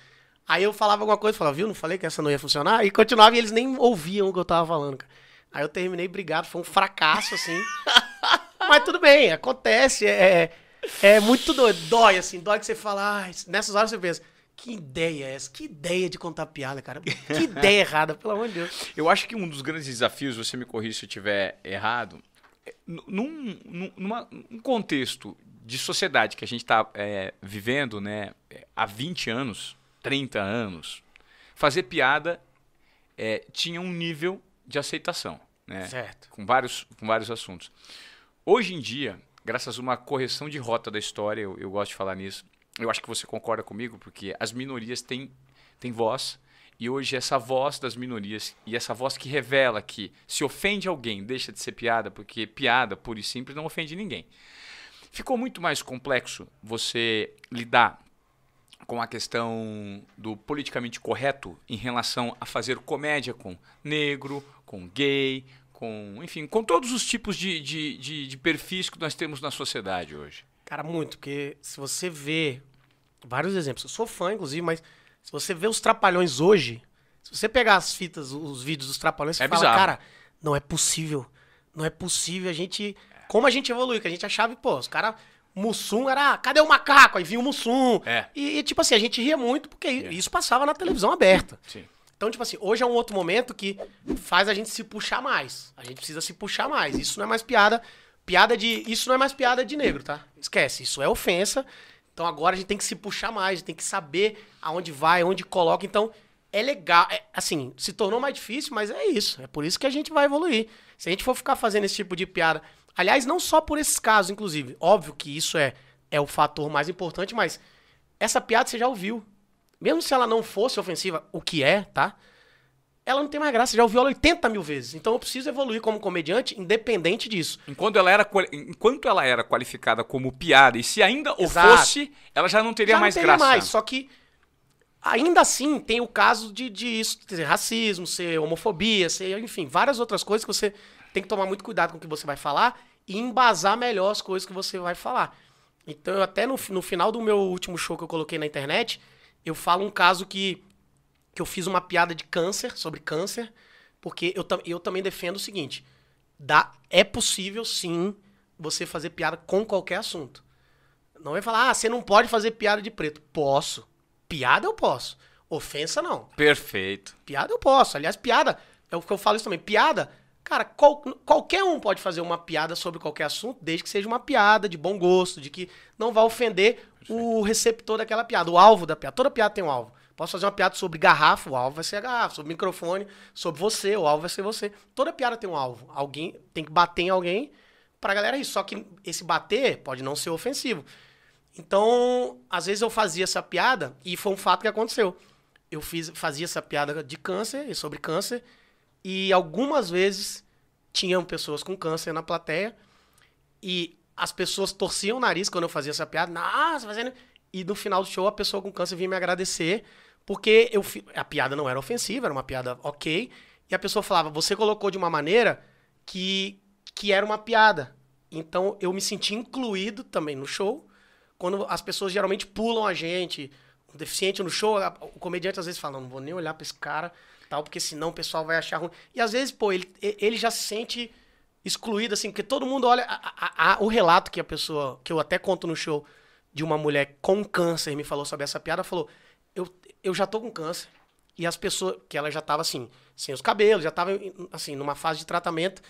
Aí eu falava alguma coisa, falava, viu, não falei que essa não ia funcionar? E continuava e eles nem ouviam o que eu tava falando, cara. Aí eu terminei brigado, foi um fracasso, assim. [LAUGHS] Mas tudo bem, acontece. É, é, é muito doido. Dói, assim, dói que você fala. Ah, nessas horas você pensa. Que ideia é essa? Que ideia de contar piada, cara. Que [LAUGHS] ideia errada, pelo amor de Deus. Eu acho que um dos grandes desafios, você me corrija se eu estiver errado, é, num, num um contexto de sociedade que a gente está é, vivendo né, há 20 anos, 30 anos, fazer piada é, tinha um nível de aceitação. Né, certo. Com vários, com vários assuntos. Hoje em dia, graças a uma correção de rota da história, eu, eu gosto de falar nisso, eu acho que você concorda comigo, porque as minorias têm, têm voz, e hoje essa voz das minorias e essa voz que revela que se ofende alguém, deixa de ser piada, porque piada pura e simples não ofende ninguém. Ficou muito mais complexo você lidar com a questão do politicamente correto em relação a fazer comédia com negro, com gay, com, enfim, com todos os tipos de, de, de, de perfis que nós temos na sociedade hoje. Cara, muito, porque se você vê vários exemplos, eu sou fã, inclusive, mas se você vê os trapalhões hoje, se você pegar as fitas, os vídeos dos trapalhões, é você é fala, bizarro. cara, não é possível. Não é possível. A gente. Como a gente evoluiu, que a gente achava, pô, os caras. Mussum era, cadê o macaco? Aí vinha o Mussum. É. E, e, tipo assim, a gente ria muito porque é. isso passava na televisão aberta. Sim. Então, tipo assim, hoje é um outro momento que faz a gente se puxar mais. A gente precisa se puxar mais. Isso não é mais piada. Piada de. Isso não é mais piada de negro, tá? Esquece. Isso é ofensa. Então agora a gente tem que se puxar mais, tem que saber aonde vai, onde coloca. Então, é legal. É, assim, se tornou mais difícil, mas é isso. É por isso que a gente vai evoluir. Se a gente for ficar fazendo esse tipo de piada. Aliás, não só por esses casos, inclusive. Óbvio que isso é, é o fator mais importante, mas essa piada você já ouviu mesmo se ela não fosse ofensiva, o que é, tá? Ela não tem mais graça, já ouviu ela 80 mil vezes. Então eu preciso evoluir como comediante, independente disso. Enquanto ela era, enquanto ela era qualificada como piada, e se ainda o fosse, ela já não teria já não teria graça. mais, só que ainda assim tem o caso de, de isso, ser racismo, ser homofobia, ser, enfim, várias outras coisas que você tem que tomar muito cuidado com o que você vai falar e embasar melhor as coisas que você vai falar. Então, até no, no final do meu último show que eu coloquei na internet, eu falo um caso que, que eu fiz uma piada de câncer, sobre câncer, porque eu, eu também defendo o seguinte: dá, é possível sim você fazer piada com qualquer assunto. Não vai é falar, ah, você não pode fazer piada de preto. Posso. Piada eu posso. Ofensa não. Perfeito. Piada eu posso. Aliás, piada, é o que eu falo isso também. Piada Cara, qual, qualquer um pode fazer uma piada sobre qualquer assunto, desde que seja uma piada de bom gosto, de que não vá ofender Perfeito. o receptor daquela piada, o alvo da piada. Toda piada tem um alvo. Posso fazer uma piada sobre garrafa, o alvo vai ser a garrafa. Sobre microfone, sobre você, o alvo vai ser você. Toda piada tem um alvo. Alguém tem que bater em alguém pra galera isso Só que esse bater pode não ser ofensivo. Então, às vezes eu fazia essa piada e foi um fato que aconteceu. Eu fiz, fazia essa piada de câncer e sobre câncer e algumas vezes tinham pessoas com câncer na plateia e as pessoas torciam o nariz quando eu fazia essa piada. Nossa, fazendo. E no final do show a pessoa com câncer vinha me agradecer porque eu fi... a piada não era ofensiva, era uma piada ok. E a pessoa falava: Você colocou de uma maneira que, que era uma piada. Então eu me senti incluído também no show. Quando as pessoas geralmente pulam a gente, o deficiente no show, o comediante às vezes fala: Não vou nem olhar pra esse cara tal, porque senão o pessoal vai achar ruim. E às vezes, pô, ele, ele já se sente excluído, assim, porque todo mundo olha. A, a, a, o relato que a pessoa, que eu até conto no show, de uma mulher com câncer me falou sobre essa piada, falou: Eu, eu já tô com câncer. E as pessoas. Que ela já tava assim, sem os cabelos, já tava assim, numa fase de tratamento.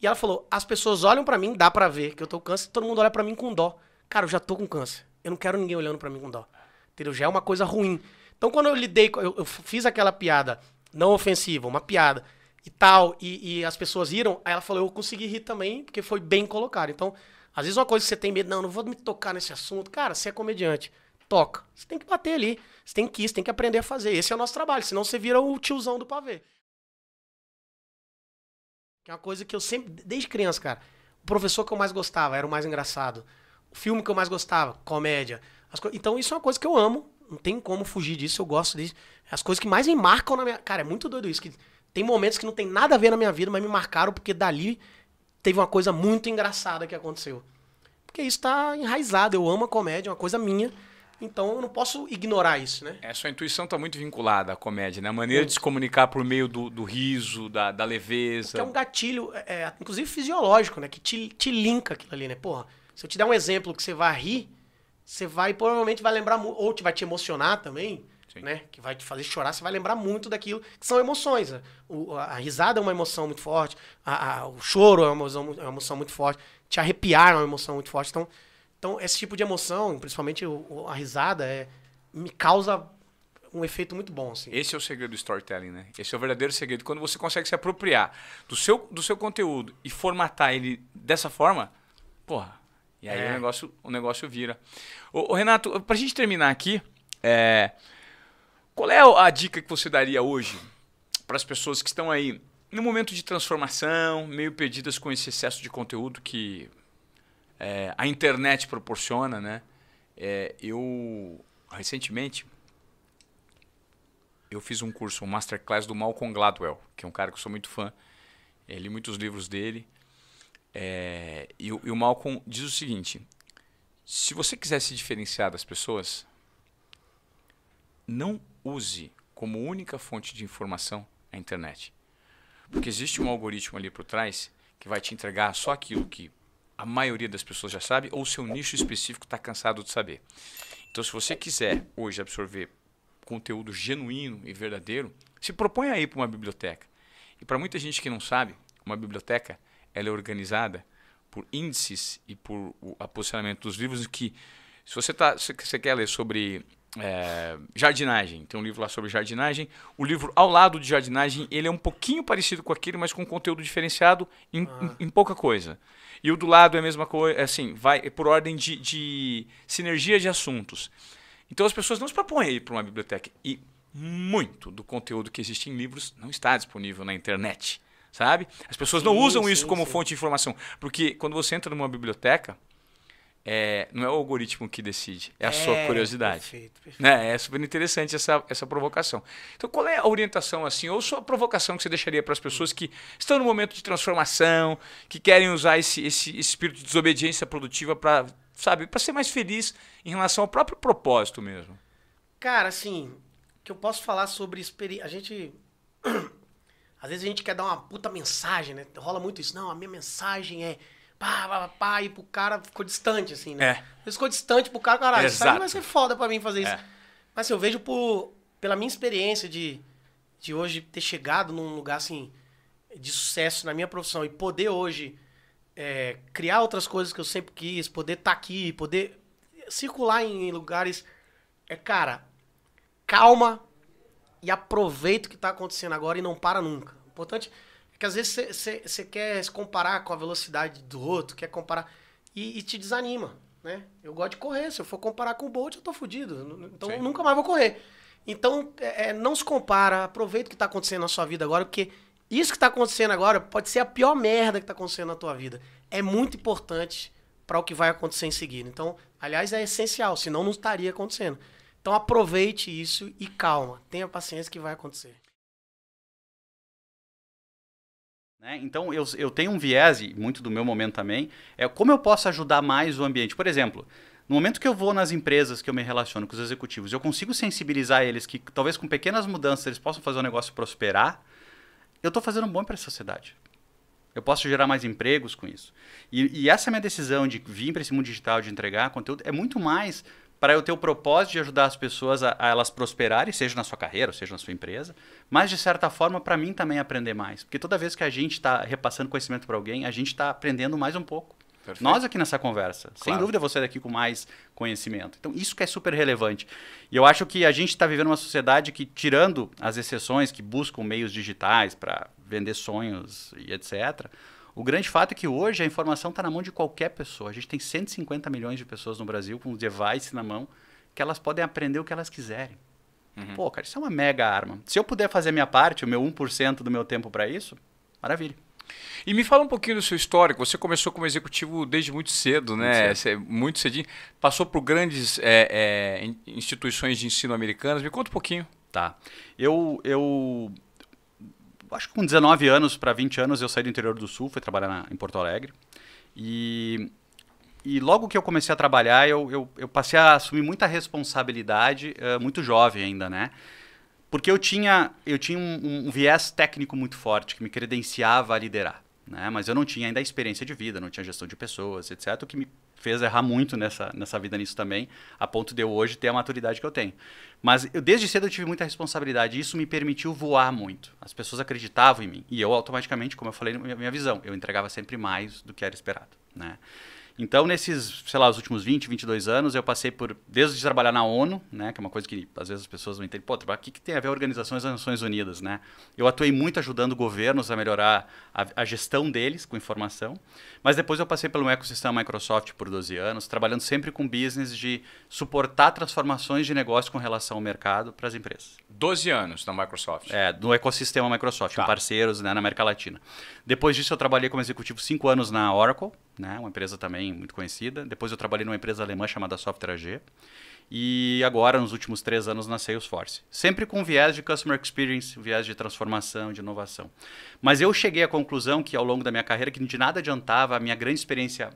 E ela falou: As pessoas olham para mim, dá para ver que eu tô com câncer, todo mundo olha para mim com dó. Cara, eu já tô com câncer. Eu não quero ninguém olhando para mim com dó. Entendeu? Já é uma coisa ruim. Então, quando eu lidei, eu, eu fiz aquela piada não ofensiva, uma piada e tal, e, e as pessoas riram, aí ela falou, eu consegui rir também, porque foi bem colocado. Então, às vezes uma coisa que você tem medo, não, não vou me tocar nesse assunto. Cara, você é comediante, toca. Você tem que bater ali, você tem que ir, você tem que aprender a fazer. Esse é o nosso trabalho, senão você vira o tiozão do pavê. Que é uma coisa que eu sempre, desde criança, cara, o professor que eu mais gostava era o mais engraçado. O filme que eu mais gostava, comédia. Co... Então isso é uma coisa que eu amo não tem como fugir disso, eu gosto disso. As coisas que mais me marcam na minha. Cara, é muito doido isso. Que tem momentos que não tem nada a ver na minha vida, mas me marcaram porque dali teve uma coisa muito engraçada que aconteceu. Porque isso tá enraizado. Eu amo a comédia, é uma coisa minha. Então eu não posso ignorar isso, né? É, sua intuição está muito vinculada à comédia, né? A maneira de se comunicar por meio do, do riso, da, da leveza. Que é um gatilho, é, é, inclusive fisiológico, né? Que te, te linka aquilo ali, né? Porra, se eu te der um exemplo que você vai rir, você vai provavelmente vai lembrar ou te vai te emocionar também, Sim. né? Que vai te fazer chorar, você vai lembrar muito daquilo que são emoções. Né? O, a, a, risada é uma emoção muito forte, a, a, o choro é uma, emoção, é uma emoção muito forte, te arrepiar é uma emoção muito forte. Então, então esse tipo de emoção, principalmente o, a risada, é, me causa um efeito muito bom. Assim. Esse é o segredo do storytelling, né? Esse é o verdadeiro segredo. Quando você consegue se apropriar do seu, do seu conteúdo e formatar ele dessa forma, porra e aí é. o, negócio, o negócio vira. Ô, ô, Renato, pra gente terminar aqui, é, qual é a dica que você daria hoje para as pessoas que estão aí no momento de transformação, meio perdidas com esse excesso de conteúdo que é, a internet proporciona, né? É, eu, recentemente, eu fiz um curso, um masterclass do Malcolm Gladwell, que é um cara que eu sou muito fã. Eu li muitos livros dele. É, e, e, o Malcolm diz o seguinte: se você quiser se diferenciar das pessoas, não use como única fonte de informação a internet. Porque existe um algoritmo ali por trás que vai te entregar só aquilo que a maioria das pessoas já sabe ou seu nicho específico está cansado de saber. Então, se você quiser hoje absorver conteúdo genuíno e verdadeiro, se propõe a ir para uma biblioteca. E para muita gente que não sabe, uma biblioteca ela é organizada por índices e por o posicionamento dos livros que se você tá se você quer ler sobre é, jardinagem tem um livro lá sobre jardinagem o livro ao lado de jardinagem ele é um pouquinho parecido com aquele mas com conteúdo diferenciado em, ah. em, em pouca coisa e o do lado é a mesma coisa é assim vai é por ordem de, de sinergia de assuntos então as pessoas não se propõem a ir para uma biblioteca e muito do conteúdo que existe em livros não está disponível na internet sabe? As pessoas sim, não usam sim, isso como fonte de informação, porque quando você entra numa biblioteca, é, não é o algoritmo que decide, é a é, sua curiosidade. Perfeito, perfeito. Né? É super interessante essa, essa provocação. Então, qual é a orientação assim, ou sua provocação que você deixaria para as pessoas que estão no momento de transformação, que querem usar esse, esse espírito de desobediência produtiva para, sabe, para ser mais feliz em relação ao próprio propósito mesmo? Cara, assim, que eu posso falar sobre experiência. A gente às vezes a gente quer dar uma puta mensagem, né? Rola muito isso. Não, a minha mensagem é pá, pá, pá, e pro cara ficou distante, assim, né? É. Ficou distante pro cara, caralho, Exato. isso aí vai ser foda pra mim fazer isso. É. Mas assim, eu vejo por, pela minha experiência de, de hoje ter chegado num lugar, assim, de sucesso na minha profissão e poder hoje é, criar outras coisas que eu sempre quis, poder estar tá aqui, poder circular em lugares. É, cara, calma, e aproveita o que está acontecendo agora e não para nunca. O importante é que às vezes você quer se comparar com a velocidade do outro, quer comparar e, e, te desanima, né? Eu gosto de correr, se eu for comparar com o Bolt, eu tô fudido. Então Sim. eu nunca mais vou correr. Então, é, é não se compara, aproveita o que está acontecendo na sua vida agora, porque isso que está acontecendo agora pode ser a pior merda que está acontecendo na tua vida. É muito importante para o que vai acontecer em seguida. Então, aliás, é essencial, senão não estaria acontecendo. Então aproveite isso e calma. Tenha paciência que vai acontecer. Né? Então, eu, eu tenho um viés, muito do meu momento também, é como eu posso ajudar mais o ambiente. Por exemplo, no momento que eu vou nas empresas que eu me relaciono com os executivos, eu consigo sensibilizar eles que talvez com pequenas mudanças eles possam fazer o negócio prosperar, eu estou fazendo um bom para a sociedade. Eu posso gerar mais empregos com isso. E, e essa é minha decisão de vir para esse mundo digital, de entregar conteúdo, é muito mais para eu ter o propósito de ajudar as pessoas a, a elas prosperarem, seja na sua carreira, seja na sua empresa, mas de certa forma para mim também aprender mais, porque toda vez que a gente está repassando conhecimento para alguém, a gente está aprendendo mais um pouco. Perfeito. Nós aqui nessa conversa. Claro. Sem dúvida você é daqui com mais conhecimento. Então, isso que é super relevante. E eu acho que a gente está vivendo uma sociedade que, tirando as exceções que buscam meios digitais para vender sonhos e etc., o grande fato é que hoje a informação está na mão de qualquer pessoa. A gente tem 150 milhões de pessoas no Brasil com um device na mão que elas podem aprender o que elas quiserem. Uhum. Pô, cara, isso é uma mega arma. Se eu puder fazer a minha parte, o meu 1% do meu tempo para isso, maravilha. E me fala um pouquinho do seu histórico. Você começou como executivo desde muito cedo, né? Muito, cedo. É muito cedinho. Passou por grandes é, é, instituições de ensino americanas. Me conta um pouquinho. Tá. Eu, eu acho que com 19 anos para 20 anos eu saí do interior do Sul, fui trabalhar na, em Porto Alegre. E, e logo que eu comecei a trabalhar, eu, eu, eu passei a assumir muita responsabilidade, uh, muito jovem ainda, né? Porque eu tinha, eu tinha um, um, viés técnico muito forte que me credenciava a liderar, né? Mas eu não tinha ainda experiência de vida, não tinha gestão de pessoas, etc. O que me fez errar muito nessa, nessa vida nisso também, a ponto de eu hoje ter a maturidade que eu tenho. Mas eu, desde cedo eu tive muita responsabilidade e isso me permitiu voar muito. As pessoas acreditavam em mim e eu automaticamente, como eu falei, minha, minha visão, eu entregava sempre mais do que era esperado, né? Então, nesses, sei lá, os últimos 20, 22 anos, eu passei por, desde trabalhar na ONU, né, que é uma coisa que às vezes as pessoas não entendem, pô, o que, que tem a ver organizações das Nações Unidas, né? Eu atuei muito ajudando governos a melhorar a, a gestão deles com informação, mas depois eu passei pelo ecossistema Microsoft por 12 anos, trabalhando sempre com business de suportar transformações de negócio com relação ao mercado para as empresas. 12 anos na Microsoft. É, no ecossistema Microsoft, tá. com parceiros né, na América Latina. Depois disso, eu trabalhei como executivo 5 anos na Oracle, né? uma empresa também muito conhecida. Depois eu trabalhei numa empresa alemã chamada Software AG. E agora, nos últimos três anos, na Salesforce. Sempre com viés de customer experience, viés de transformação, de inovação. Mas eu cheguei à conclusão que, ao longo da minha carreira, que de nada adiantava a minha grande experiência,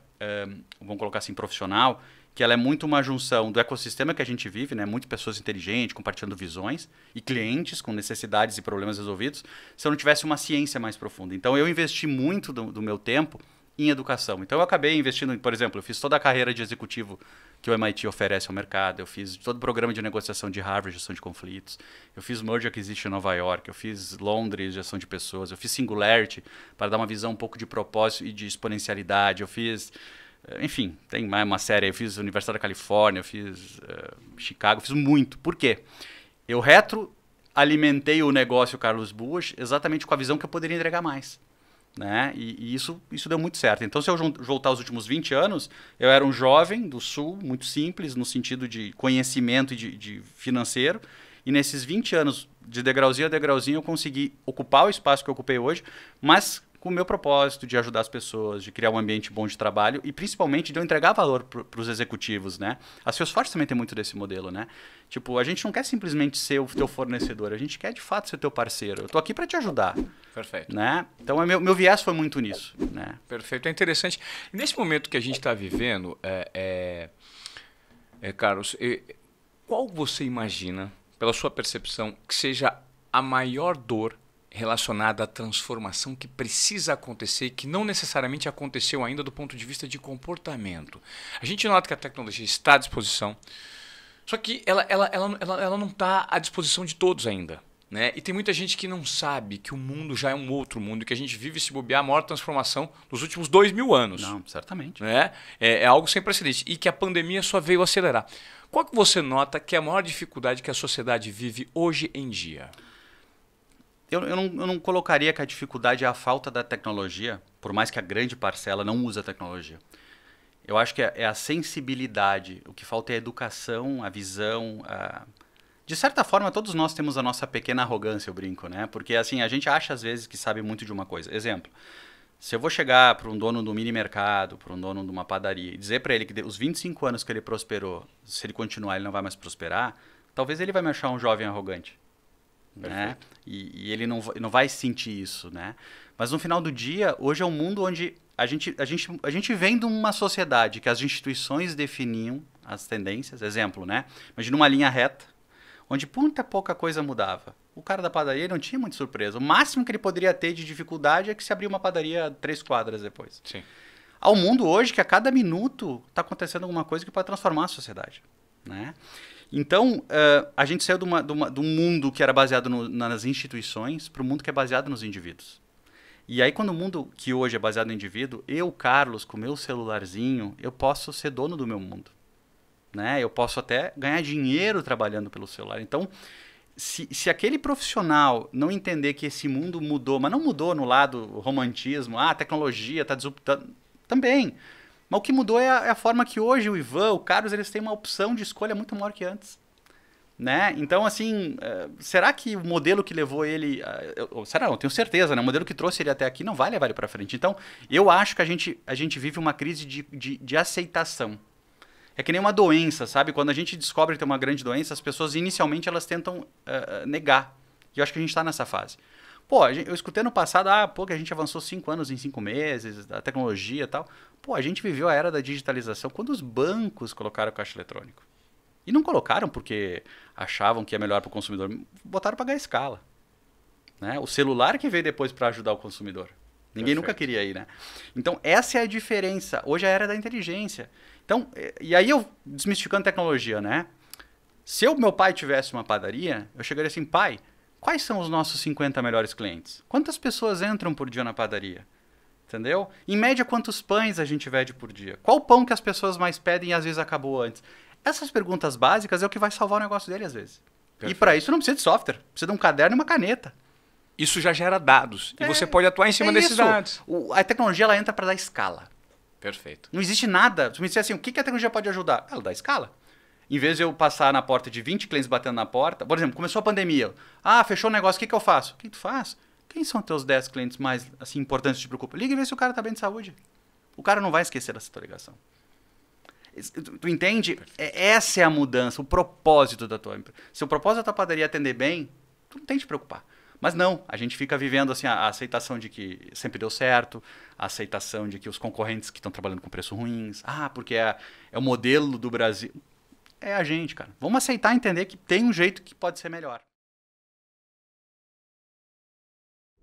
um, vamos colocar assim, profissional, que ela é muito uma junção do ecossistema que a gente vive, né? Muitas pessoas inteligentes, compartilhando visões, e clientes com necessidades e problemas resolvidos, se eu não tivesse uma ciência mais profunda. Então, eu investi muito do, do meu tempo em educação. Então eu acabei investindo, por exemplo, eu fiz toda a carreira de executivo que o MIT oferece ao mercado, eu fiz todo o programa de negociação de Harvard, gestão de conflitos, eu fiz merger que existe em Nova York, eu fiz Londres, gestão de pessoas, eu fiz Singularity para dar uma visão um pouco de propósito e de exponencialidade, eu fiz eh, enfim, tem mais uma série, eu fiz Universidade da Califórnia, eu fiz uh, Chicago, eu fiz muito. Por quê? Eu retro alimentei o negócio Carlos Bush exatamente com a visão que eu poderia entregar mais. Né? E, e, isso, isso deu muito certo. Então, se eu voltar aos últimos 20 anos, eu era um jovem do Sul, muito simples, no sentido de conhecimento e de, de financeiro. E nesses 20 anos, de degrauzinho a degrauzinho, eu consegui ocupar o espaço que eu ocupei hoje, mas com o meu propósito de ajudar as pessoas, de criar um ambiente bom de trabalho e principalmente de eu entregar valor para os executivos, né? A Salesforce também tem muito desse modelo, né? Tipo, a gente não quer simplesmente ser o teu fornecedor, a gente quer de fato ser o teu parceiro. Eu tô aqui para te ajudar. Perfeito. Né? Então, é meu, meu viés foi muito nisso, né? Perfeito, é interessante. Nesse momento que a gente está vivendo, é, é, é Carlos, é, qual você imagina, pela sua percepção, que seja a maior dor relacionada à transformação que precisa acontecer e que não necessariamente aconteceu ainda do ponto de vista de comportamento. A gente nota que a tecnologia está à disposição, só que ela, ela, ela, ela, ela não está à disposição de todos ainda. Né? E tem muita gente que não sabe que o mundo já é um outro mundo, que a gente vive se bobear a maior transformação dos últimos dois mil anos. Não, certamente. Né? É, é algo sem precedente e que a pandemia só veio acelerar. Qual que você nota que é a maior dificuldade que a sociedade vive hoje em dia? Eu, eu, não, eu não colocaria que a dificuldade é a falta da tecnologia, por mais que a grande parcela não use a tecnologia. Eu acho que é, é a sensibilidade, o que falta é a educação, a visão, a, de certa forma, todos nós temos a nossa pequena arrogância, eu brinco, né? Porque assim, a gente acha às vezes que sabe muito de uma coisa. Exemplo, se eu vou chegar para um dono do mini mercado, para um dono de uma padaria, e dizer para ele que os 25 anos que ele prosperou, se ele continuar, ele não vai mais prosperar, talvez ele vai me achar um jovem arrogante né? E, e, ele não, não vai sentir isso, né? Mas no final do dia, hoje é um mundo onde a gente, a gente, a gente vem de uma sociedade que as instituições definiam as tendências. Exemplo, né? Imagina uma linha reta, onde muita pouca coisa mudava. O cara da padaria não tinha muita surpresa. O máximo que ele poderia ter de dificuldade é que se abriu uma padaria três quadras depois. Sim. Ao mundo hoje, que a cada minuto está acontecendo alguma coisa que pode transformar a sociedade, né? Então, uh, a gente saiu de, uma, de, uma, de, um mundo que era baseado no, nas instituições para um mundo que é baseado nos indivíduos. E aí, quando o mundo que hoje é baseado no indivíduo, eu, Carlos, com meu celularzinho, eu posso ser dono do meu mundo. Né? Eu posso até ganhar dinheiro trabalhando pelo celular. Então, se, se aquele profissional não entender que esse mundo mudou, mas não mudou no lado romantismo, ah, a tecnologia está disruptando. Tá, também. Mas o que mudou é a, é a, forma que hoje o Ivan, o Carlos, eles têm uma opção de escolha muito maior que antes. Né? Então, assim, eh, será que o modelo que levou ele. Eu, será? Não, tenho certeza, né? O modelo que trouxe ele até aqui não vai levar ele para frente. Então, eu acho que a gente, a gente vive uma crise de, de, de aceitação. É que nem uma doença, sabe? Quando a gente descobre que tem uma grande doença, as pessoas inicialmente elas tentam uh, negar. E eu acho que a gente está nessa fase. Pô, eu escutei no passado, ah, pô, que a gente avançou cinco anos em cinco meses, da tecnologia e tal. Pô, a gente viveu a era da digitalização quando os bancos colocaram o caixa eletrônico. E não colocaram porque achavam que é melhor para o consumidor, botaram para ganhar escala. Né? O celular que veio depois para ajudar o consumidor. Ninguém Perfeito. nunca queria ir, né? Então, essa é a diferença. Hoje é a era da inteligência. Então, e aí eu desmistificando tecnologia, né? Se o meu pai tivesse uma padaria, eu chegaria assim, pai, Quais são os nossos 50 melhores clientes? Quantas pessoas entram por dia na padaria? Entendeu? Em média, quantos pães a gente vende por dia? Qual pão que as pessoas mais pedem e às vezes acabou antes? Essas perguntas básicas é o que vai salvar o negócio dele às vezes. Perfeito. E para isso não precisa de software, precisa de um caderno e uma caneta. Isso já gera dados é, e você é, pode atuar em cima é desses isso. dados. O, a tecnologia ela entra para dar escala. Perfeito. Não existe nada. Se me disser assim, o que, que a tecnologia pode ajudar? Ela dá escala. Em vez de eu passar na porta de 20 clientes batendo na porta, por exemplo, começou a pandemia. Ah, fechou o negócio, o que, que eu faço? O que tu faz? Quem são teus 10 clientes mais assim, importantes que te preocupam? Liga e vê se o cara tá bem de saúde. O cara não vai esquecer dessa tua ligação. Tu entende? É, essa é a mudança, o propósito da tua empresa. Se o propósito da tua padaria é atender bem, tu não tem que te preocupar. Mas não, a gente fica vivendo assim, a, aceitação de que sempre deu certo, a aceitação de que os concorrentes que estão trabalhando com preço ruins, ah, porque é, é o modelo do Brasil é a gente, cara. Vamos aceitar entender que tem um jeito que pode ser melhor.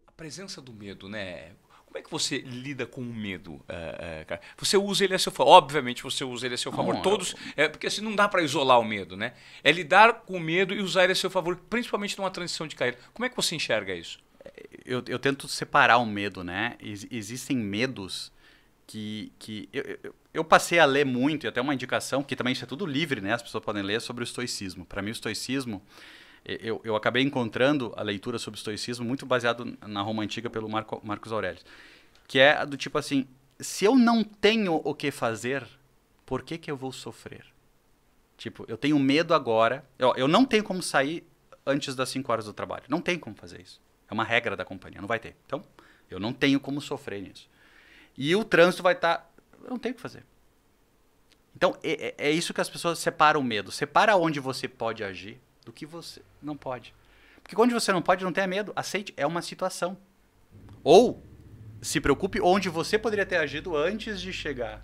A presença do medo, né? Como é que você lida com o medo, eh, eh, cara? Você usa ele a seu favor. Obviamente você usa ele a seu favor. Não, Todos. Eu... É, porque assim não dá para isolar o medo, né? É lidar com o medo e usar ele a seu favor, principalmente numa transição de carreira. Como é que você enxerga isso? Eu, eu tento separar o medo, né? Ex existem medos que, que eu, eu, passei a ler muito, e até uma indicação, que também isso é tudo livre, né? As pessoas podem ler sobre o estoicismo. Para mim, o estoicismo, eu, eu acabei encontrando a leitura sobre o estoicismo muito baseado na Roma Antiga pelo Marco, Marcos Aurélio, que é do tipo assim, se eu não tenho o que fazer, por que, que eu vou sofrer? Tipo, eu tenho medo agora, eu, eu não tenho como sair antes das 5 horas do trabalho, não tem como fazer isso. É uma regra da companhia, não vai ter. Então, eu não tenho como sofrer nisso. E o trânsito vai estar. Tá... Eu não tenho o que fazer. Então, é, é, é isso que as pessoas separam o medo. Separa onde você pode agir do que você não pode. Porque onde você não pode, não tenha medo. Aceite, é uma situação. Ou se preocupe onde você poderia ter agido antes de chegar.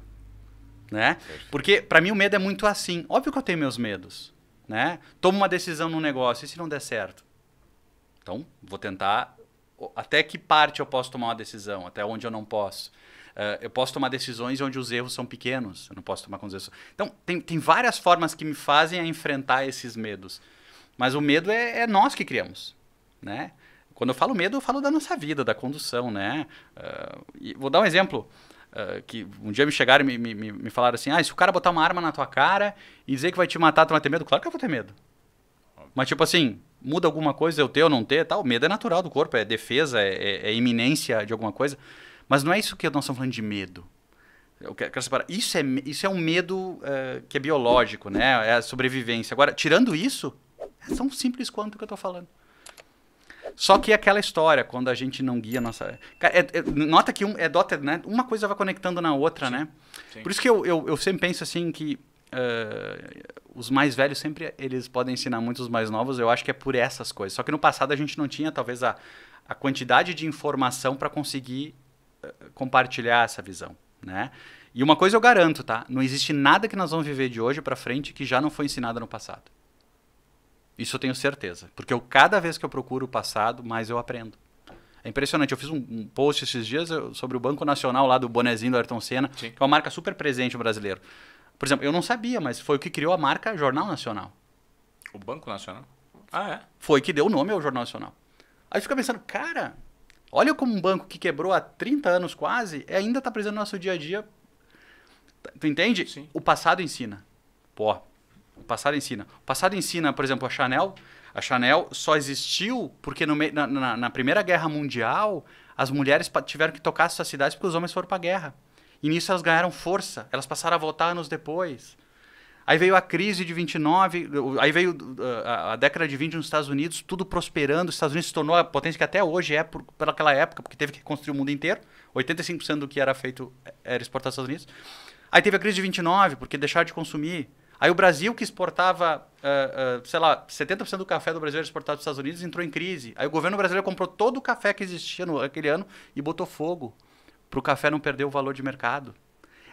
Né? Porque, para mim, o medo é muito assim. Óbvio que eu tenho meus medos. Né? Tomo uma decisão num negócio, e se não der certo? Então, vou tentar até que parte eu posso tomar uma decisão, até onde eu não posso. Uh, eu posso tomar decisões onde os erros são pequenos, eu não posso tomar com decisões. Então, tem, tem várias formas que me fazem a enfrentar esses medos. Mas o medo é, é nós que criamos, né? Quando eu falo medo, eu falo da nossa vida, da condução, né? Uh, vou dar um exemplo. Uh, que um dia me chegaram e me, me, me, falaram assim: ah, se o cara botar uma arma na tua cara e dizer que vai te matar, tu vai ter medo? Claro que eu vou ter medo. Mas, tipo assim, muda alguma coisa eu ter ou não ter? Tal. O medo é natural do corpo, é defesa, é, é, é iminência de alguma coisa. Mas não é isso que nós estamos falando de medo. Eu quero separar. Isso é, isso é um medo uh, que é biológico, né? É a sobrevivência. Agora, tirando isso, é tão simples quanto o que eu estou falando. Só que é aquela história, quando a gente não guia a nossa. É, é, nota que um, é dota, né? uma coisa vai conectando na outra, Sim. né? Sim. Por isso que eu, eu, eu, sempre penso assim que uh, os mais velhos sempre eles podem ensinar muito os mais novos. Eu acho que é por essas coisas. Só que no passado a gente não tinha, talvez, a, a quantidade de informação para conseguir compartilhar essa visão, né? E uma coisa eu garanto, tá? Não existe nada que nós vamos viver de hoje para frente que já não foi ensinado no passado. Isso eu tenho certeza, porque eu cada vez que eu procuro o passado, mais eu aprendo. É impressionante. Eu fiz um, um post esses dias sobre o Banco Nacional lá do bonezinho do Ayrton Senna, Sim. que é uma marca super presente no brasileiro. Por exemplo, eu não sabia, mas foi o que criou a marca Jornal Nacional. O Banco Nacional? Ah, é? Foi que deu o nome ao Jornal Nacional. Aí fica pensando, cara, Olha como um banco que quebrou há 30 anos quase é, ainda está presente no nosso dia a dia. Tá, tu entende? Sim. O passado ensina. Pô, o passado ensina. O passado ensina, por exemplo, a Chanel. A Chanel só existiu porque no, na, na, na, Primeira Guerra Mundial as mulheres tiveram que tocar suas cidades porque os homens foram para a guerra. E nisso elas ganharam força. Elas passaram a votar anos depois. Aí veio a crise de 29, aí veio uh, a, década de 20 nos Estados Unidos, tudo prosperando. Os Estados Unidos se tornou a potência que até hoje é por, por aquela época, porque teve que construir o mundo inteiro. 85% do que era feito eh, era exportado aos Estados Unidos. Aí teve a crise de 29, porque deixaram de consumir. Aí o Brasil, que exportava, uh, uh, sei lá, 70% do café do Brasil era exportado para os Estados Unidos, entrou em crise. Aí o governo brasileiro comprou todo o café que existia no, aquele ano e botou fogo para o café não perder o valor de mercado.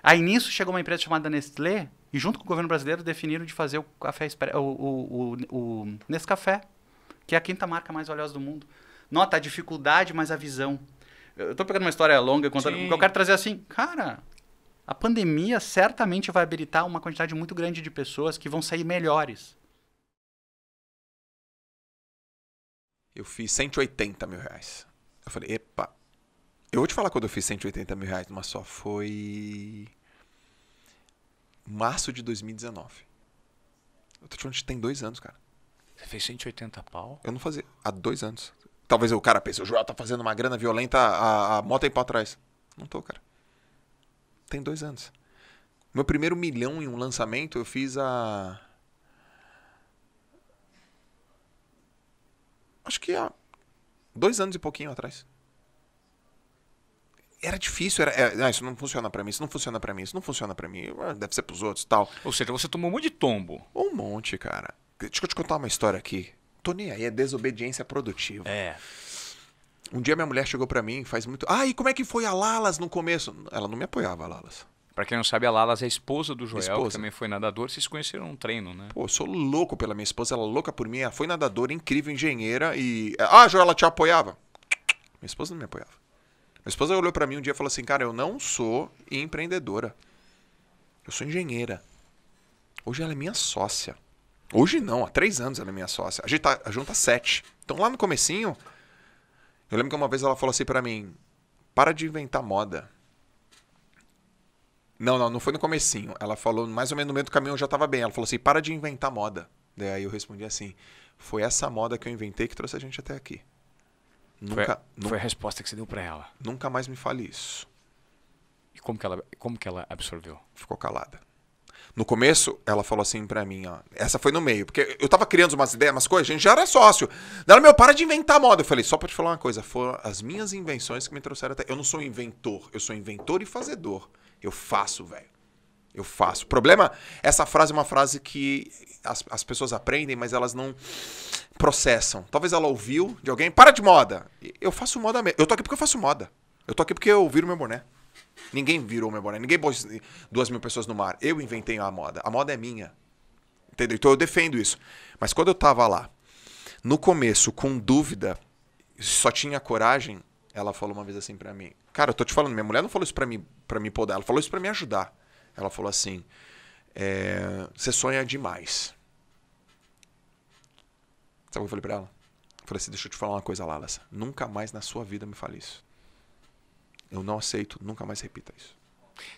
Aí nisso chegou uma empresa chamada Nestlé, e junto com o governo brasileiro definiram de fazer o café o, o, o, o Nescafé, que é a quinta marca mais valiosa do mundo. Nota a dificuldade, mas a visão. Eu estou pegando uma história longa, contando, porque eu quero trazer assim, cara, a pandemia certamente vai habilitar uma quantidade muito grande de pessoas que vão sair melhores. Eu fiz 180 mil reais. Eu falei, epa. Eu vou te falar quando eu fiz 180 mil reais numa só. Foi março de 2019. Eu tô te falando de tem dois anos, cara. Você fez 180 pau? Eu não fazia. Há dois anos. Talvez o cara pense, o Joel tá fazendo uma grana violenta, a, a moto aí pra trás. Não tô, cara. Tem dois anos. Meu primeiro milhão em um lançamento eu fiz a. Acho que há dois anos e pouquinho atrás era difícil, era, era é, ah, isso não funciona para mim, isso não funciona para mim, isso não funciona para mim, ah, deve ser pros outros tal. Ou seja, você tomou um monte de tombo. Um monte, cara. Deixa eu te contar uma história aqui. Tô nem aí, é desobediência produtiva. É. Um dia minha mulher chegou para mim, faz muito. Ah, e como é que foi a Lalas no começo? Ela não me apoiava, a Lalas. Pra quem não sabe, a Lalas é a esposa do Joel, esposa. que também foi nadador. Vocês conheceram um treino, né? Pô, eu sou louco pela minha esposa, ela é louca por mim. Ela foi nadadora, incrível, engenheira e. Ah, Joel, ela te apoiava. Minha esposa não me apoiava. Minha esposa olhou para mim um dia e falou assim: Cara, eu não sou empreendedora. Eu sou engenheira. Hoje ela é minha sócia. Hoje não, há três anos ela é minha sócia. A gente tá, junta sete. Então lá no comecinho, eu lembro que uma vez ela falou assim para mim: Para de inventar moda. Não, não, não foi no comecinho. Ela falou, mais ou menos no meio do caminho eu já tava bem. Ela falou assim: para de inventar moda. Daí eu respondi assim: foi essa moda que eu inventei que trouxe a gente até aqui. Nunca, foi, a, nunca, foi a resposta que você deu para ela. Nunca mais me fale isso. E como que ela, como que ela absorveu? Ficou calada. No começo, ela falou assim pra mim, ó. Essa foi no meio, porque eu tava criando umas ideias, umas coisas, a gente já era sócio. Ela, meu, para de inventar moda. Eu falei, só pra te falar uma coisa, foram as minhas invenções que me trouxeram até. Eu não sou inventor, eu sou inventor e fazedor. Eu faço, velho eu faço. O problema, essa frase é uma frase que as, as pessoas aprendem, mas elas não processam. Talvez ela ouviu de alguém, para de moda. Eu faço moda mesmo. Eu tô aqui porque eu faço moda. Eu tô aqui porque eu viro meu boné. Ninguém virou meu boné, ninguém pôs duas mil pessoas no mar. Eu inventei a moda. A moda é minha. Entendeu? Então eu defendo isso. Mas quando eu tava lá, no começo, com dúvida, só tinha coragem, ela falou uma vez assim para mim: Cara, eu tô te falando, minha mulher não falou isso pra mim, pra me podar, ela falou isso para me ajudar. Ela falou assim: é, Você sonha demais. Sabe o que eu falei pra ela? Eu falei assim: Deixa eu te falar uma coisa, Lalas. Nunca mais na sua vida me fale isso. Eu não aceito, nunca mais repita isso.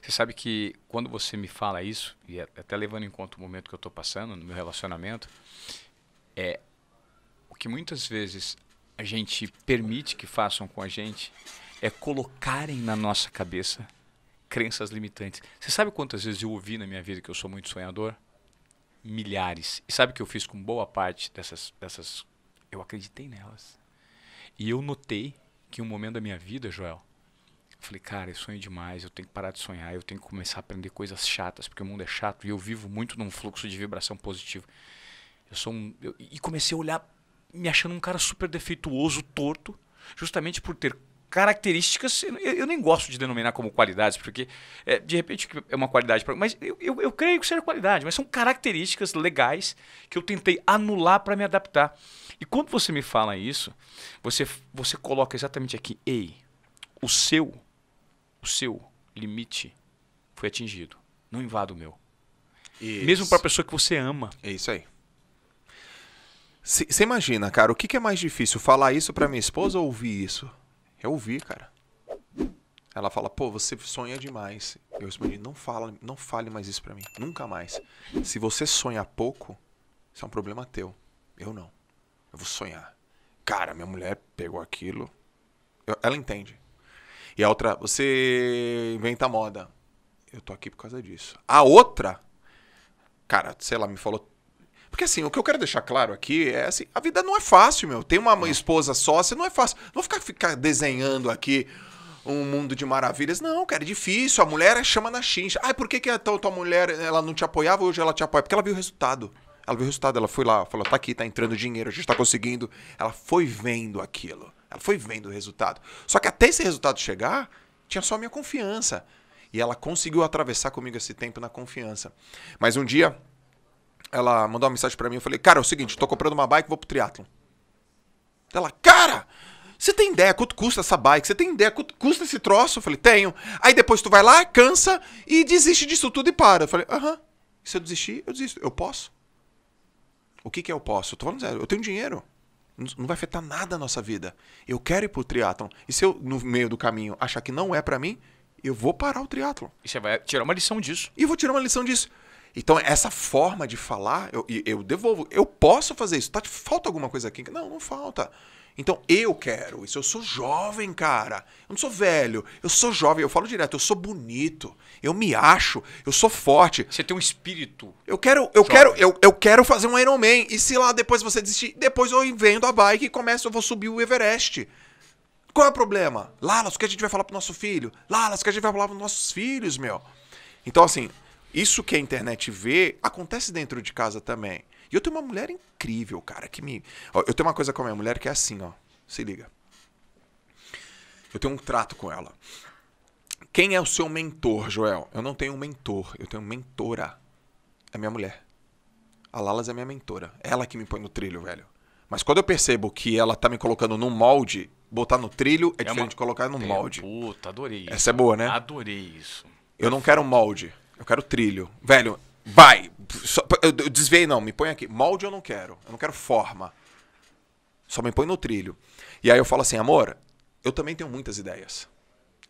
Você sabe que quando você me fala isso, e é até levando em conta o momento que eu estou passando no meu relacionamento, é o que muitas vezes a gente permite que façam com a gente é colocarem na nossa cabeça crenças limitantes. Você sabe quantas vezes eu ouvi na minha vida que eu sou muito sonhador? Milhares. E sabe o que eu fiz com boa parte dessas, dessas. Eu acreditei nelas. E eu notei que um momento da minha vida, Joel, eu falei, cara, eu sonho demais, eu tenho que parar de sonhar, eu tenho que começar a aprender coisas chatas, porque o mundo é chato e eu vivo muito num fluxo de vibração positiva. Eu sou um. Eu, e comecei a olhar, me achando um cara super defeituoso, torto, justamente por ter características, eu, nem gosto de denominar como qualidades, porque é, de repente é uma qualidade, mas eu, eu, eu creio que seja qualidade, mas são características legais que eu tentei anular para me adaptar. E quando você me fala isso, você, você coloca exatamente aqui, ei, o seu, o seu limite foi atingido, não invada o meu. Isso. Mesmo para a pessoa que você ama. É isso aí. Você imagina, cara, o que, que é mais difícil, falar isso para minha esposa ou ouvir isso? Eu ouvi, cara. Ela fala, pô, você sonha demais. Eu respondi, não, fala, não fale mais isso pra mim. Nunca mais. Se você sonha pouco, isso é um problema teu. Eu não. Eu vou sonhar. Cara, minha mulher pegou aquilo. Eu, ela entende. E a outra, você inventa moda. Eu tô aqui por causa disso. A outra, cara, sei lá, me falou porque assim, o que eu quero deixar claro aqui é assim, a vida não é fácil, meu. Tem uma esposa sócia, não é fácil. Não vou ficar, ficar desenhando aqui um mundo de maravilhas. Não, cara, é difícil. A mulher é chama na chincha. Ai, por que, que a tua, tua mulher ela não te apoiava hoje ela te apoia? Porque ela viu o resultado. Ela viu o resultado, ela foi lá, falou, tá aqui, tá entrando dinheiro, a gente tá conseguindo. Ela foi vendo aquilo. Ela foi vendo o resultado. Só que até esse resultado chegar, tinha só a minha confiança. E ela conseguiu atravessar comigo esse tempo na confiança. Mas um dia ela mandou uma mensagem para mim, eu falei, cara, é o seguinte, tô comprando uma bike, vou pro triatlon. Ela, cara, você tem ideia quanto custa essa bike? Você tem ideia quanto custa esse troço? Eu falei, tenho. Aí depois tu vai lá, cansa e desiste disso tudo e para. Eu falei, aham, se eu desistir, eu desisto. Eu posso? O que que é eu posso? Eu tô falando sério, eu tenho dinheiro. Não vai afetar nada a nossa vida. Eu quero ir pro triatlon. E se eu, no meio do caminho, achar que não é para mim, eu vou parar o triatlon. E você vai tirar uma lição disso. E eu vou tirar uma lição disso. Então, essa forma de falar, eu, eu devolvo. Eu posso fazer isso. Tá, falta alguma coisa aqui? Não, não falta. Então, eu quero isso. Eu sou jovem, cara. Eu não sou velho. Eu sou jovem. Eu falo direto. Eu sou bonito. Eu me acho. Eu sou forte. Você tem um espírito. Eu quero, eu jovem. quero, eu, eu quero fazer um Iron Man. E se lá depois você desistir, depois eu invento a bike e começo, eu vou subir o Everest. Qual é o problema? Lalas, o que a gente vai falar pro nosso filho? Lalas, o que a gente vai falar pros nossos filhos, meu? Então, assim, isso que a internet vê acontece dentro de casa também. E eu tenho uma mulher incrível, cara, que me. eu tenho uma coisa com a minha mulher que é assim, ó. Se liga. Eu tenho um trato com ela. Quem é o seu mentor, Joel? Eu não tenho um mentor, eu tenho mentora. É minha mulher. A Lalas é minha mentora. Ela que me põe no trilho, velho. Mas quando eu percebo que ela tá me colocando num molde, botar no trilho é é colocar no molde. molde. Puta, adorei. Adorei Essa é boa, né? isso. Eu não quero eu quero trilho. Velho, vai. Só, eu, eu desviei, não, me põe aqui. Molde eu não quero. Eu não quero forma. Só me põe no trilho. E aí eu falo assim, amor, eu também tenho muitas ideias.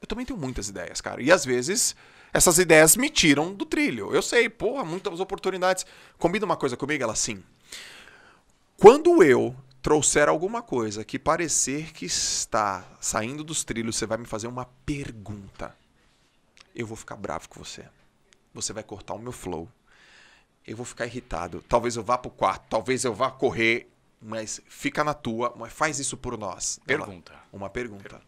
Eu também tenho muitas ideias, cara. E às vezes essas ideias me tiram do trilho. Eu sei, porra, muitas oportunidades. Combina uma coisa comigo? Ela sim. Quando eu trouxer alguma coisa que parecer que está saindo dos trilhos, você vai me fazer uma pergunta. Eu vou ficar bravo com você você vai cortar o meu flow. Eu vou ficar irritado. Talvez eu vá pro quarto, talvez eu vá correr, mas fica na tua, mas faz isso por nós. Pergunta. Ela, uma pergunta. pergunta.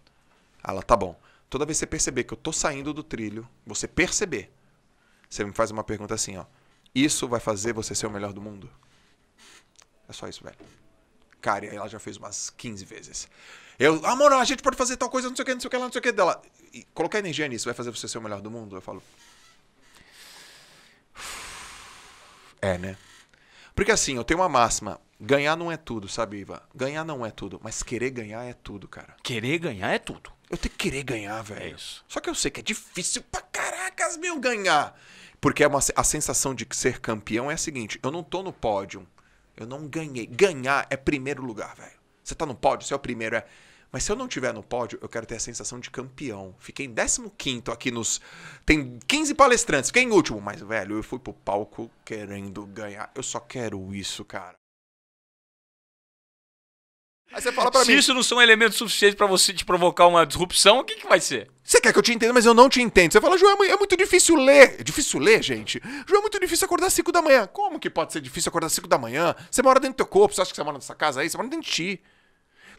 Ela, tá bom. Toda vez que você perceber que eu tô saindo do trilho, você perceber, você me faz uma pergunta assim, ó. Isso vai fazer você ser o melhor do mundo? É só isso, velho. Cara, ela já fez umas 15 vezes. Eu, amor, a gente pode fazer tal coisa, não sei o que, não sei o que ela não sei o que dela. E colocar energia nisso vai fazer você ser o melhor do mundo? Eu falo, É, né? Porque assim, eu tenho uma máxima. Ganhar não é tudo, sabe, Iva? Ganhar não é tudo, mas querer ganhar é tudo, cara. Querer ganhar é tudo. Eu tenho que querer ganhar, velho. É isso. Só que eu sei que é difícil pra caracas, meu, ganhar. Porque é uma, a sensação de ser campeão é a seguinte: eu não tô no pódio, eu não ganhei. Ganhar é primeiro lugar, velho. Você tá no pódio, você é o primeiro. É mas se eu não tiver no pódio, eu quero ter a sensação de campeão. Fiquei em 15 aqui nos. Tem 15 palestrantes, fiquei em último, mas, velho, eu fui pro palco querendo ganhar. Eu só quero isso, cara. Aí você fala pra se mim. Se isso não são elementos suficientes para você te provocar uma disrupção, o que, que vai ser? Você quer que eu te entenda, mas eu não te entendo. Você fala, João, é, é muito difícil ler. É difícil ler, gente. João, é muito difícil acordar às 5 da manhã. Como que pode ser difícil acordar às 5 da manhã? Você mora dentro do teu corpo, você acha que você mora nessa casa aí? Você mora dentro de ti.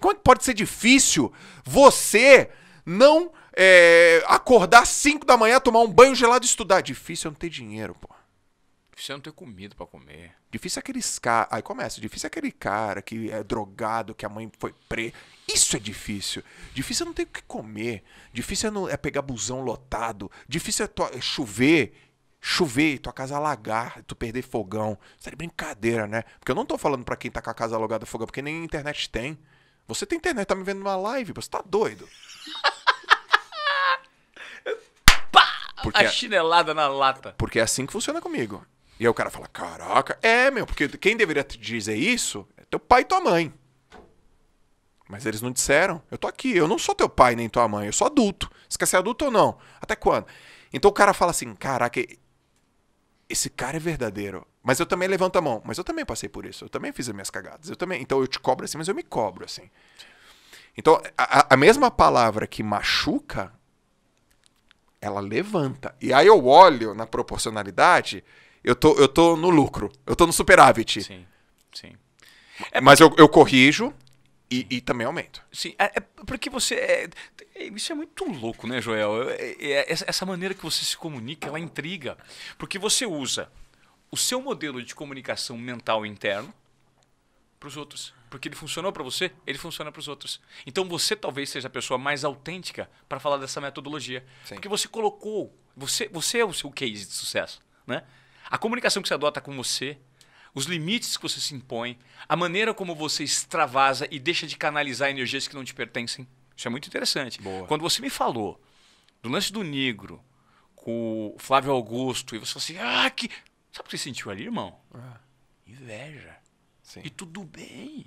Como é que pode ser difícil você não é, acordar 5 da manhã, tomar um banho gelado e estudar? Difícil é não ter dinheiro, pô. Difícil é não ter comida para comer. Difícil é aqueles caras. Aí começa. Difícil é aquele cara que é drogado, que a mãe foi presa. Isso é difícil. Difícil é não ter o que comer. Difícil é, não... é pegar busão lotado. Difícil é, to... é chover chover, tua casa alagar, tu perder fogão. Isso é brincadeira, né? Porque eu não tô falando para quem tá com a casa alugada fogão, porque nem internet tem. Você tem internet, tá me vendo numa live, você tá doido. [LAUGHS] Porque, a é- chinelada na lata. Porque é assim que funciona comigo. E aí o cara fala: Caraca, é, meu, porque quem deveria te dizer isso é teu pai e tua mãe. Mas eles não disseram. Eu tô aqui, eu não sou teu pai nem tua mãe, eu sou adulto. Você quer ser adulto ou não? Até quando? Então o cara fala assim: Caraca, esse cara é verdadeiro. Mas eu também levanto a mão. Mas eu também passei por isso. Eu também fiz as minhas cagadas. Eu também. Então eu te cobro assim, mas eu me cobro assim. Então a, a mesma palavra que machuca, ela levanta. E aí eu olho na proporcionalidade, eu tô, eu tô no lucro. Eu tô no superávit. Sim, sim. É mas porque... eu, eu corrijo e, e, também aumento. Sim, é, é porque você. É, é, isso é muito louco, né, Joel? É, essa maneira que você se comunica, ela intriga. Porque você usa o seu modelo de comunicação mental interno para os outros. Porque ele funcionou para você, ele funciona para os outros. Então você talvez seja a pessoa mais autêntica para falar dessa metodologia. Sim. Porque você colocou, você, você é o seu case de sucesso. Né? A comunicação que você adota com você, os limites que você se impõe, a maneira como você extravasa e deixa de canalizar energias que não te pertencem. Isso é muito interessante. Boa. Quando você me falou do lance do negro com o Flávio Augusto, e você falou assim, ah, que Sabe o que você sentiu ali, irmão? É. Inveja. Sim. E tudo bem.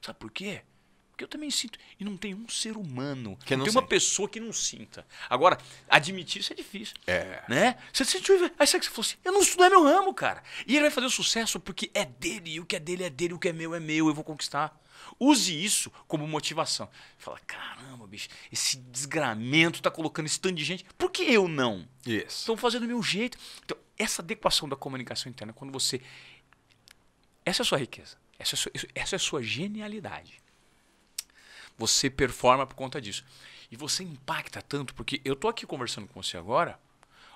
Sabe por quê? Porque eu também sinto. E não tem um ser humano, que não, não tem uma pessoa que não sinta. Agora, admitir isso é difícil. É. Né? Você sentiu inveja. Aí sabe você falou assim: eu não é meu ramo, cara. E ele vai fazer o sucesso porque é dele, e o que é dele é dele, o que é meu é meu, eu vou conquistar. Use isso como motivação. Fala, caramba, bicho, esse desgramento tá colocando esse tanto de gente. Por que eu não? Isso. Estão fazendo do meu jeito. Então, essa adequação da comunicação interna, quando você. Essa é a sua riqueza. Essa é a sua, essa é a sua genialidade. Você performa por conta disso. E você impacta tanto, porque eu tô aqui conversando com você agora.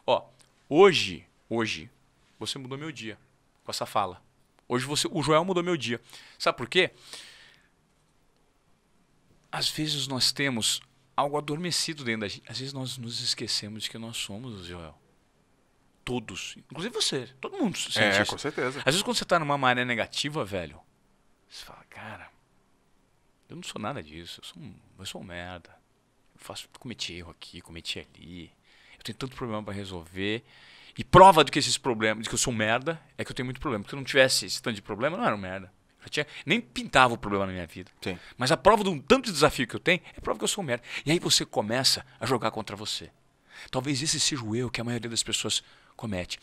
Ó, hoje, hoje, você mudou meu dia com essa fala. Hoje você, o Joel mudou meu dia. Sabe por quê? Às vezes nós temos algo adormecido dentro da gente. Às vezes nós nos esquecemos de que nós somos o Joel todos. Inclusive você. Todo mundo sente é, isso. com certeza. Às vezes quando você tá numa maré negativa, velho, você fala, cara, eu não sou nada disso. Eu sou um, eu sou um merda. Eu faço, cometi erro aqui, cometi ali. Eu tenho tanto problema para resolver. E prova de que esses problemas, de que eu sou um merda, é que eu tenho muito problema. Porque se eu não tivesse esse tanto de problema, eu não era um merda. Eu tinha, nem pintava o problema na minha vida. Sim. Mas a prova de um tanto de desafio que eu tenho é prova que eu sou um merda. E aí você começa a jogar contra você. Talvez esse seja o eu que a maioria das pessoas comete.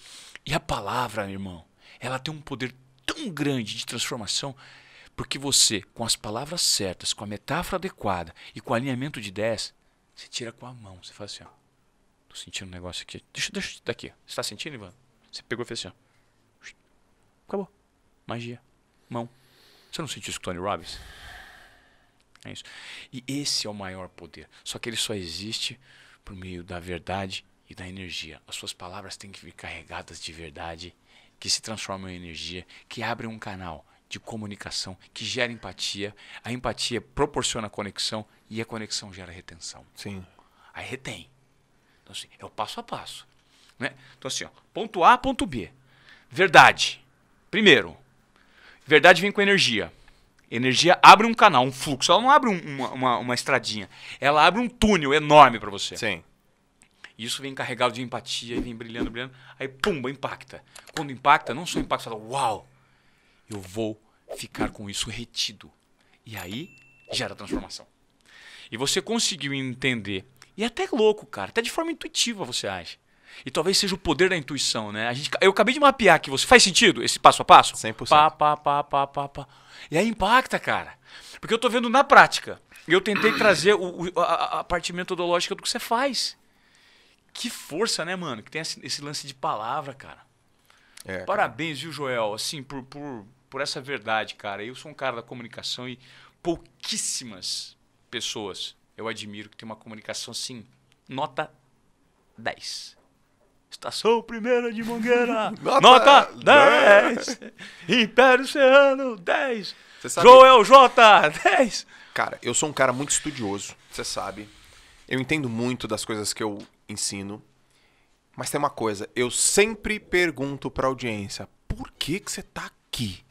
E a palavra, irmão, ela tem um poder tão grande de transformação, porque você, com as palavras certas, com a metáfora adequada e com o alinhamento de ideias, você tira com a mão, você faz assim, ó. Tô sentindo um negócio aqui. Deixa, deixa daqui. Você tá sentindo, Ivan? Você pegou e fez assim, ó. Acabou. Magia. Mão. Você não sentiu isso com Tony Robbins? É isso. E esse é o maior poder. Só que ele só existe por meio da verdade e da energia. As suas palavras têm que vir carregadas de verdade, que se transformam em energia, que abrem um canal de comunicação, que gera empatia. A empatia proporciona conexão e a conexão gera retenção. Sim. Aí retém. Então, assim, é o passo a passo. Né? Então, assim, ó, ponto A, ponto B. Verdade. Primeiro, verdade vem com energia. Energia abre um canal, um fluxo. Ela não abre um, uma, uma, uma, estradinha. Ela abre um túnel enorme para você. Sim. E isso vem carregado de empatia, e vem brilhando, brilhando. Aí, pumba, impacta. Quando impacta, não só impacta, você fala, uau, eu vou ficar com isso retido. E aí, gera transformação. E você conseguiu entender. E é até louco, cara. Até de forma intuitiva você age. E talvez seja o poder da intuição, né? A gente, eu acabei de mapear que você. Faz sentido esse passo a passo? 100%. Pá, pá, pá, pá, pá, pá. E aí impacta, cara. Porque eu tô vendo na prática. Eu tentei trazer o, o a, a parte metodológica do que você faz que força, né, mano? Que tem esse lance de palavra, cara. É, Parabéns, cara. viu, Joel? Assim, por, por, por essa verdade, cara. Eu sou um cara da comunicação e pouquíssimas pessoas eu admiro que tem uma comunicação, assim, nota 10. Estação Primeira de Mangueira, [LAUGHS] nota, nota 10. Império Serrano, 10. Sabe... Joel J, 10. Cara, eu sou um cara muito estudioso, você sabe. Eu entendo muito das coisas que eu ensino. Mas tem uma coisa, eu sempre pergunto para audiência: por que, que você está aqui?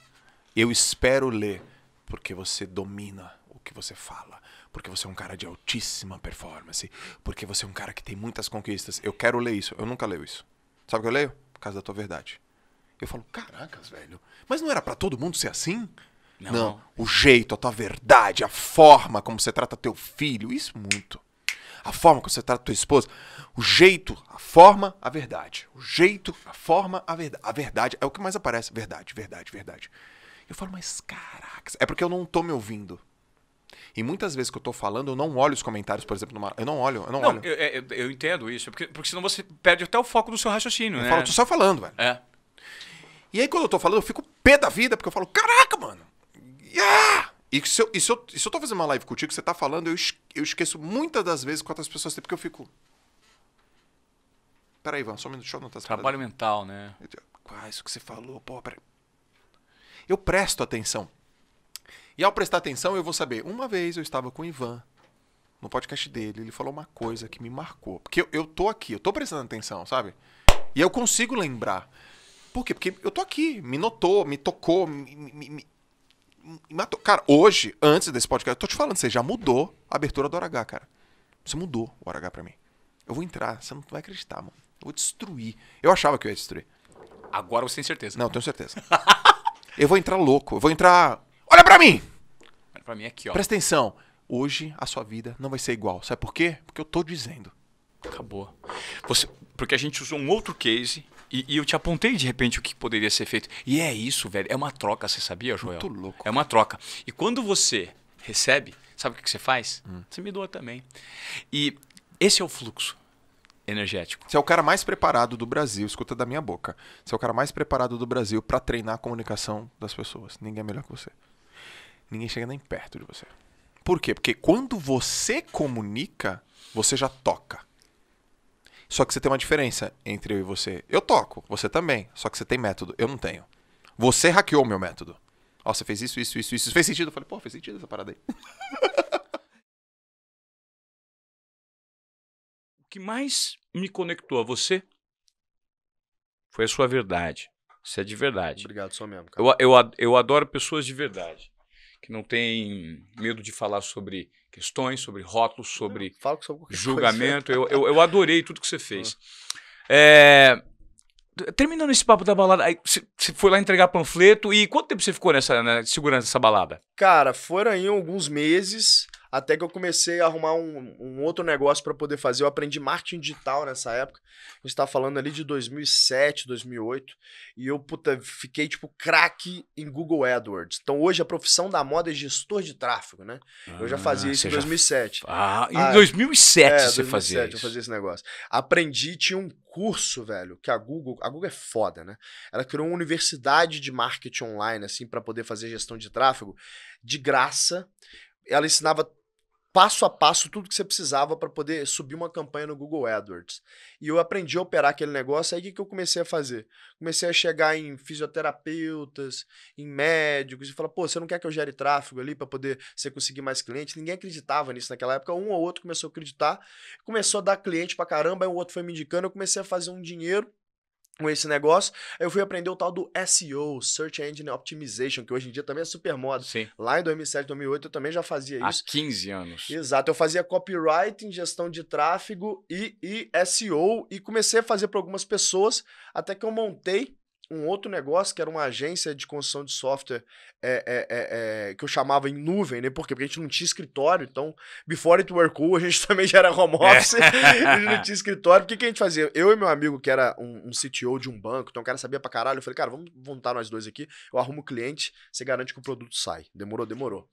Eu espero ler, porque você domina o que você fala, porque você é um cara de altíssima performance, porque você é um cara que tem muitas conquistas. Eu quero ler isso, eu nunca leio isso. Sabe o que eu leio? Por causa da tua verdade. Eu falo, caracas, velho, mas não era para todo mundo ser assim? Não. não. o jeito, a tua verdade, a forma como você trata teu filho, isso muito a forma que você trata a tua esposa, o jeito, a forma, a verdade. O jeito, a forma, a verdade. A verdade é o que mais aparece. Verdade, verdade, verdade. Eu falo, mas caraca. É porque eu não tô me ouvindo. E muitas vezes que eu tô falando, eu não olho os comentários, por exemplo, numa... eu não olho, eu não, não olho. Eu, é, eu, eu, entendo isso, porque, porque senão você perde até o foco do seu raciocínio, eu né? Falo, tô só falando, velho. É. E aí quando eu tô falando, eu fico pé da vida, porque eu falo, caraca, mano. Yeah! E se eu, e se eu, se eu tô fazendo uma live contigo, você tá falando, eu, es, eu esqueço muitas das vezes quantas pessoas tem, porque eu fico. Peraí, Ivan, só um minuto, deixa eu anotar essa Trabalho mental, né? Quase isso que você falou, pô, peraí. Eu presto atenção. E ao prestar atenção, eu vou saber. Uma vez eu estava com o Ivan, no podcast dele, ele falou uma coisa que me marcou. Porque eu, eu tô aqui, eu tô prestando atenção, sabe? E eu consigo lembrar. Por quê? Porque eu tô aqui, me notou, me tocou, me, me, me, matou. Cara, hoje, antes desse podcast, eu tô te falando, você já mudou a abertura do Hora H, cara. Você mudou o Hora H pra mim. Eu vou entrar, você não vai acreditar, mano. Eu vou destruir. Eu achava que eu ia destruir. Agora você tem certeza. Não, eu tenho certeza. [LAUGHS] eu vou entrar louco. Eu vou entrar. Olha pra mim! Olha pra mim aqui, ó. Presta atenção. Hoje a sua vida não vai ser igual. Sabe por quê? Porque eu tô dizendo. Acabou. Você... Porque a gente usou um outro case e, e, eu te apontei de repente o que poderia ser feito. E é isso, velho. É uma troca, você sabia, Joel? Muito louco. É uma troca. E quando você recebe, sabe o que você faz? Hum. Você me doa também. E esse é o fluxo energético. Você é o cara mais preparado do Brasil, escuta da minha boca. Você é o cara mais preparado do Brasil para treinar a comunicação das pessoas. Ninguém é melhor que você. Ninguém chega nem perto de você. Por quê? Porque quando você comunica, você já toca. Só que você tem uma diferença entre eu e você. Eu toco, você também. Só que você tem método, eu não tenho. Você hackeou meu método. Ó, você fez isso, isso, isso, isso. Fez sentido? Eu falei, pô, fez sentido essa parada aí. [LAUGHS] o que mais me conectou a você foi a sua verdade. Você é de verdade. Obrigado, sou mesmo. Cara. Eu, eu, eu adoro pessoas de verdade, que não tem medo de falar sobre questões, sobre rótulos, sobre [LAUGHS] julgamento. Eu, eu, eu, adorei tudo que você fez. Ah. É, terminando esse papo da balada, aí você foi lá entregar panfleto e quanto tempo você ficou nessa né, segurando essa balada? Cara, foram aí alguns meses. Até que eu comecei a arrumar um, um outro negócio para poder fazer. Eu aprendi marketing digital nessa época. A gente tá falando ali de 2007, 2008. E eu, puta, fiquei tipo craque em Google AdWords. Então hoje a profissão da moda é gestor de tráfego, né? Ah, eu já fazia ah, isso em 2007. Já... Ah, em ah, 2007 é, você 2007 fazia 2007 eu fazia esse negócio. Aprendi, tinha um curso, velho, que a Google, a Google é foda, né? Ela criou uma universidade de marketing online assim para poder fazer gestão de tráfego de graça. Ela ensinava passo a passo tudo que você precisava para poder subir uma campanha no Google AdWords. E eu aprendi a operar aquele negócio, aí o que, que eu comecei a fazer? Comecei a chegar em fisioterapeutas, em médicos, e falar, pô, você não quer que eu gere tráfego ali para poder você conseguir mais clientes? Ninguém acreditava nisso naquela época, um ou outro começou a acreditar, começou a dar cliente para caramba, aí um outro foi me indicando, eu comecei a fazer um dinheiro com esse negócio. Eu fui aprender o tal do SEO, Search Engine Optimization, que hoje em dia também é super moda. Sim. Lá em 2007, 2008 eu também já fazia isso. Há 15 anos. Exato, eu fazia copywriting, gestão de tráfego e, e SEO e comecei a fazer para algumas pessoas até que eu montei um outro negócio que era uma agência de construção de software é, é, é, que eu chamava em nuvem, né? Por quê? Porque a gente não tinha escritório, então, before it were cool, a gente [LAUGHS] também já era home é. office, a gente não tinha escritório. O que, que a gente fazia? Eu e meu amigo, que era um, um CTO de um banco, então o cara sabia pra caralho, eu falei, cara, vamos montar nós dois aqui, eu arrumo o cliente, você garante que o produto sai. Demorou, demorou.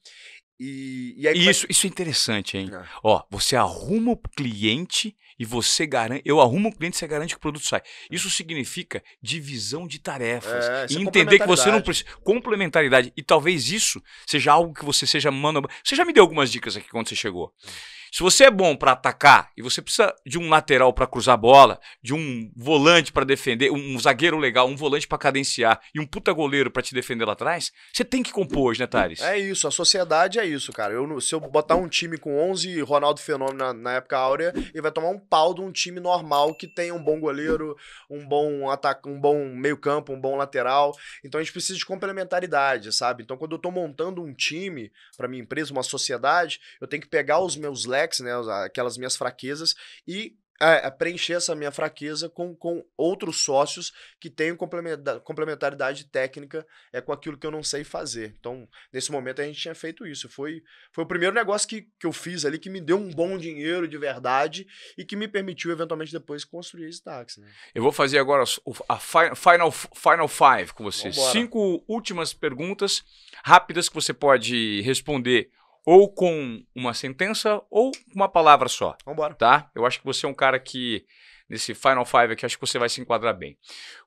E, e aí, é isso, mas... isso é interessante, hein? É. Ó, você arruma o cliente e você garante. Eu arrumo o cliente e você garante que o produto sai. É. Isso significa divisão de tarefas. É, e é entender é que você não precisa. Complementaridade. E talvez isso seja algo que você seja mano. Você já me deu algumas dicas aqui quando você chegou. Hum. Se você é bom para atacar e você precisa de um lateral para cruzar a bola, de um volante para defender, um zagueiro legal, um volante para cadenciar e um puta goleiro para te defender lá atrás, você tem que compor hoje, né, Thales? É isso, a sociedade é isso, cara. Eu, se eu botar um time com 11 Ronaldo Fenômeno na, na época áurea, ele vai tomar um pau de um time normal que tenha um bom goleiro, um bom ataque, um bom meio-campo, um bom lateral. Então a gente precisa de complementaridade, sabe? Então quando eu tô montando um time para minha empresa, uma sociedade, eu tenho que pegar os meus leques cracks, né? Aquelas minhas fraquezas e é, é, preencher essa minha fraqueza com, com outros sócios que tenham complementaridade técnica é com aquilo que eu não sei fazer. Então, nesse momento, a gente tinha feito isso. Foi, foi o primeiro negócio que, que eu fiz ali que me deu um bom dinheiro de verdade e que me permitiu, eventualmente, depois construir esse táxi. Né? Eu vou fazer agora a final, final five com você. Cinco últimas perguntas rápidas que você pode responder ou com uma sentença ou uma palavra só. Vambora. Tá? Eu acho que você é um cara que, nesse Final Five aqui, acho que você vai se enquadrar bem.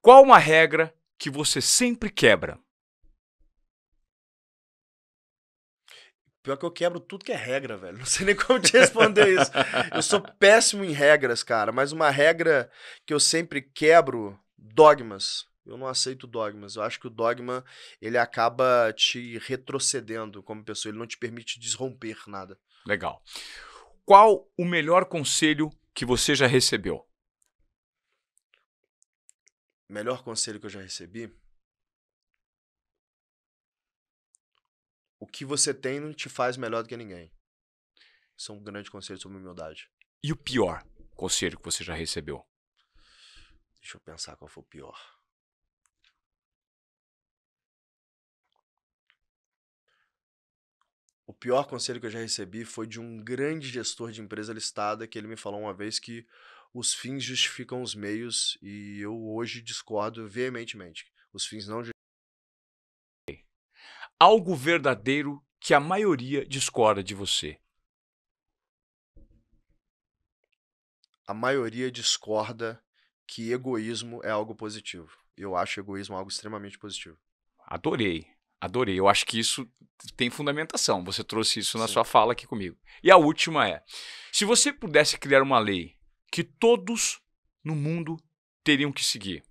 Qual uma regra que você sempre quebra? Pior que eu quebro tudo que é regra, velho. [LAUGHS] Não sei nem como te responder isso. Eu sou péssimo em regras, cara, mas uma regra que eu sempre quebro, dogmas eu não aceito dogmas. Eu acho que o dogma ele acaba te retrocedendo como pessoa, ele não te permite desromper nada. Legal. Qual o melhor conselho que você já recebeu? Melhor conselho que eu já recebi? O que você tem não te faz melhor do que ninguém. São é um grande conselho sobre humildade. E o pior conselho que você já recebeu? Deixa eu pensar qual foi o pior. O pior conselho que eu já recebi foi de um grande gestor de empresa listada que ele me falou uma vez que os fins justificam os meios e eu hoje discordo veementemente. Os fins não justificam. Algo verdadeiro que a maioria discorda de você. A maioria discorda que egoísmo é algo positivo. Eu acho egoísmo algo extremamente positivo. Adorei. Adorei. Eu acho que isso tem fundamentação. Você trouxe isso na sua fala aqui comigo. E a última é: se você pudesse criar uma lei que todos no mundo teriam que seguir,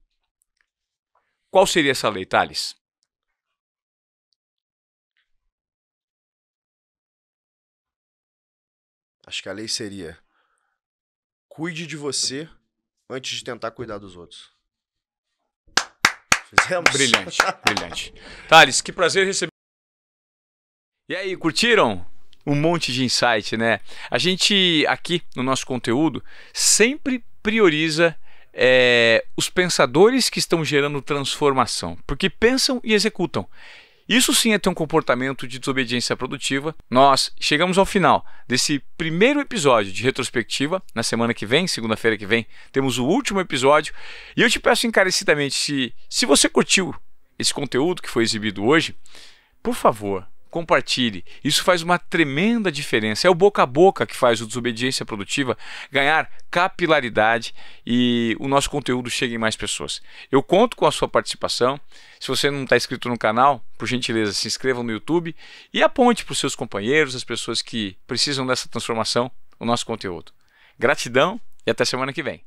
qual seria essa lei, Thales? Acho que a lei seria: cuide de você antes de tentar cuidar dos outros. Fizemos. Brilhante, [LAUGHS] brilhante. Thales, que prazer receber. E aí, curtiram? Um monte de insight, né? A gente, aqui no nosso conteúdo, sempre prioriza é, os pensadores que estão gerando transformação, porque pensam e executam. Isso sim é ter um comportamento de desobediência produtiva. Nós chegamos ao final desse primeiro episódio de retrospectiva. Na semana que vem, segunda-feira que vem, temos o último episódio. E eu te peço encarecidamente, se, se você curtiu esse conteúdo que foi exibido hoje, por favor, compartilhe. Isso faz uma tremenda diferença. É o boca a boca que faz o Desobediência Produtiva ganhar capilaridade e o nosso conteúdo chegue em mais pessoas. Eu conto com a sua participação. Se você não está inscrito no canal, por gentileza, se inscreva no YouTube e aponte para os seus companheiros, as pessoas que precisam dessa transformação, o nosso conteúdo. Gratidão e até semana que vem.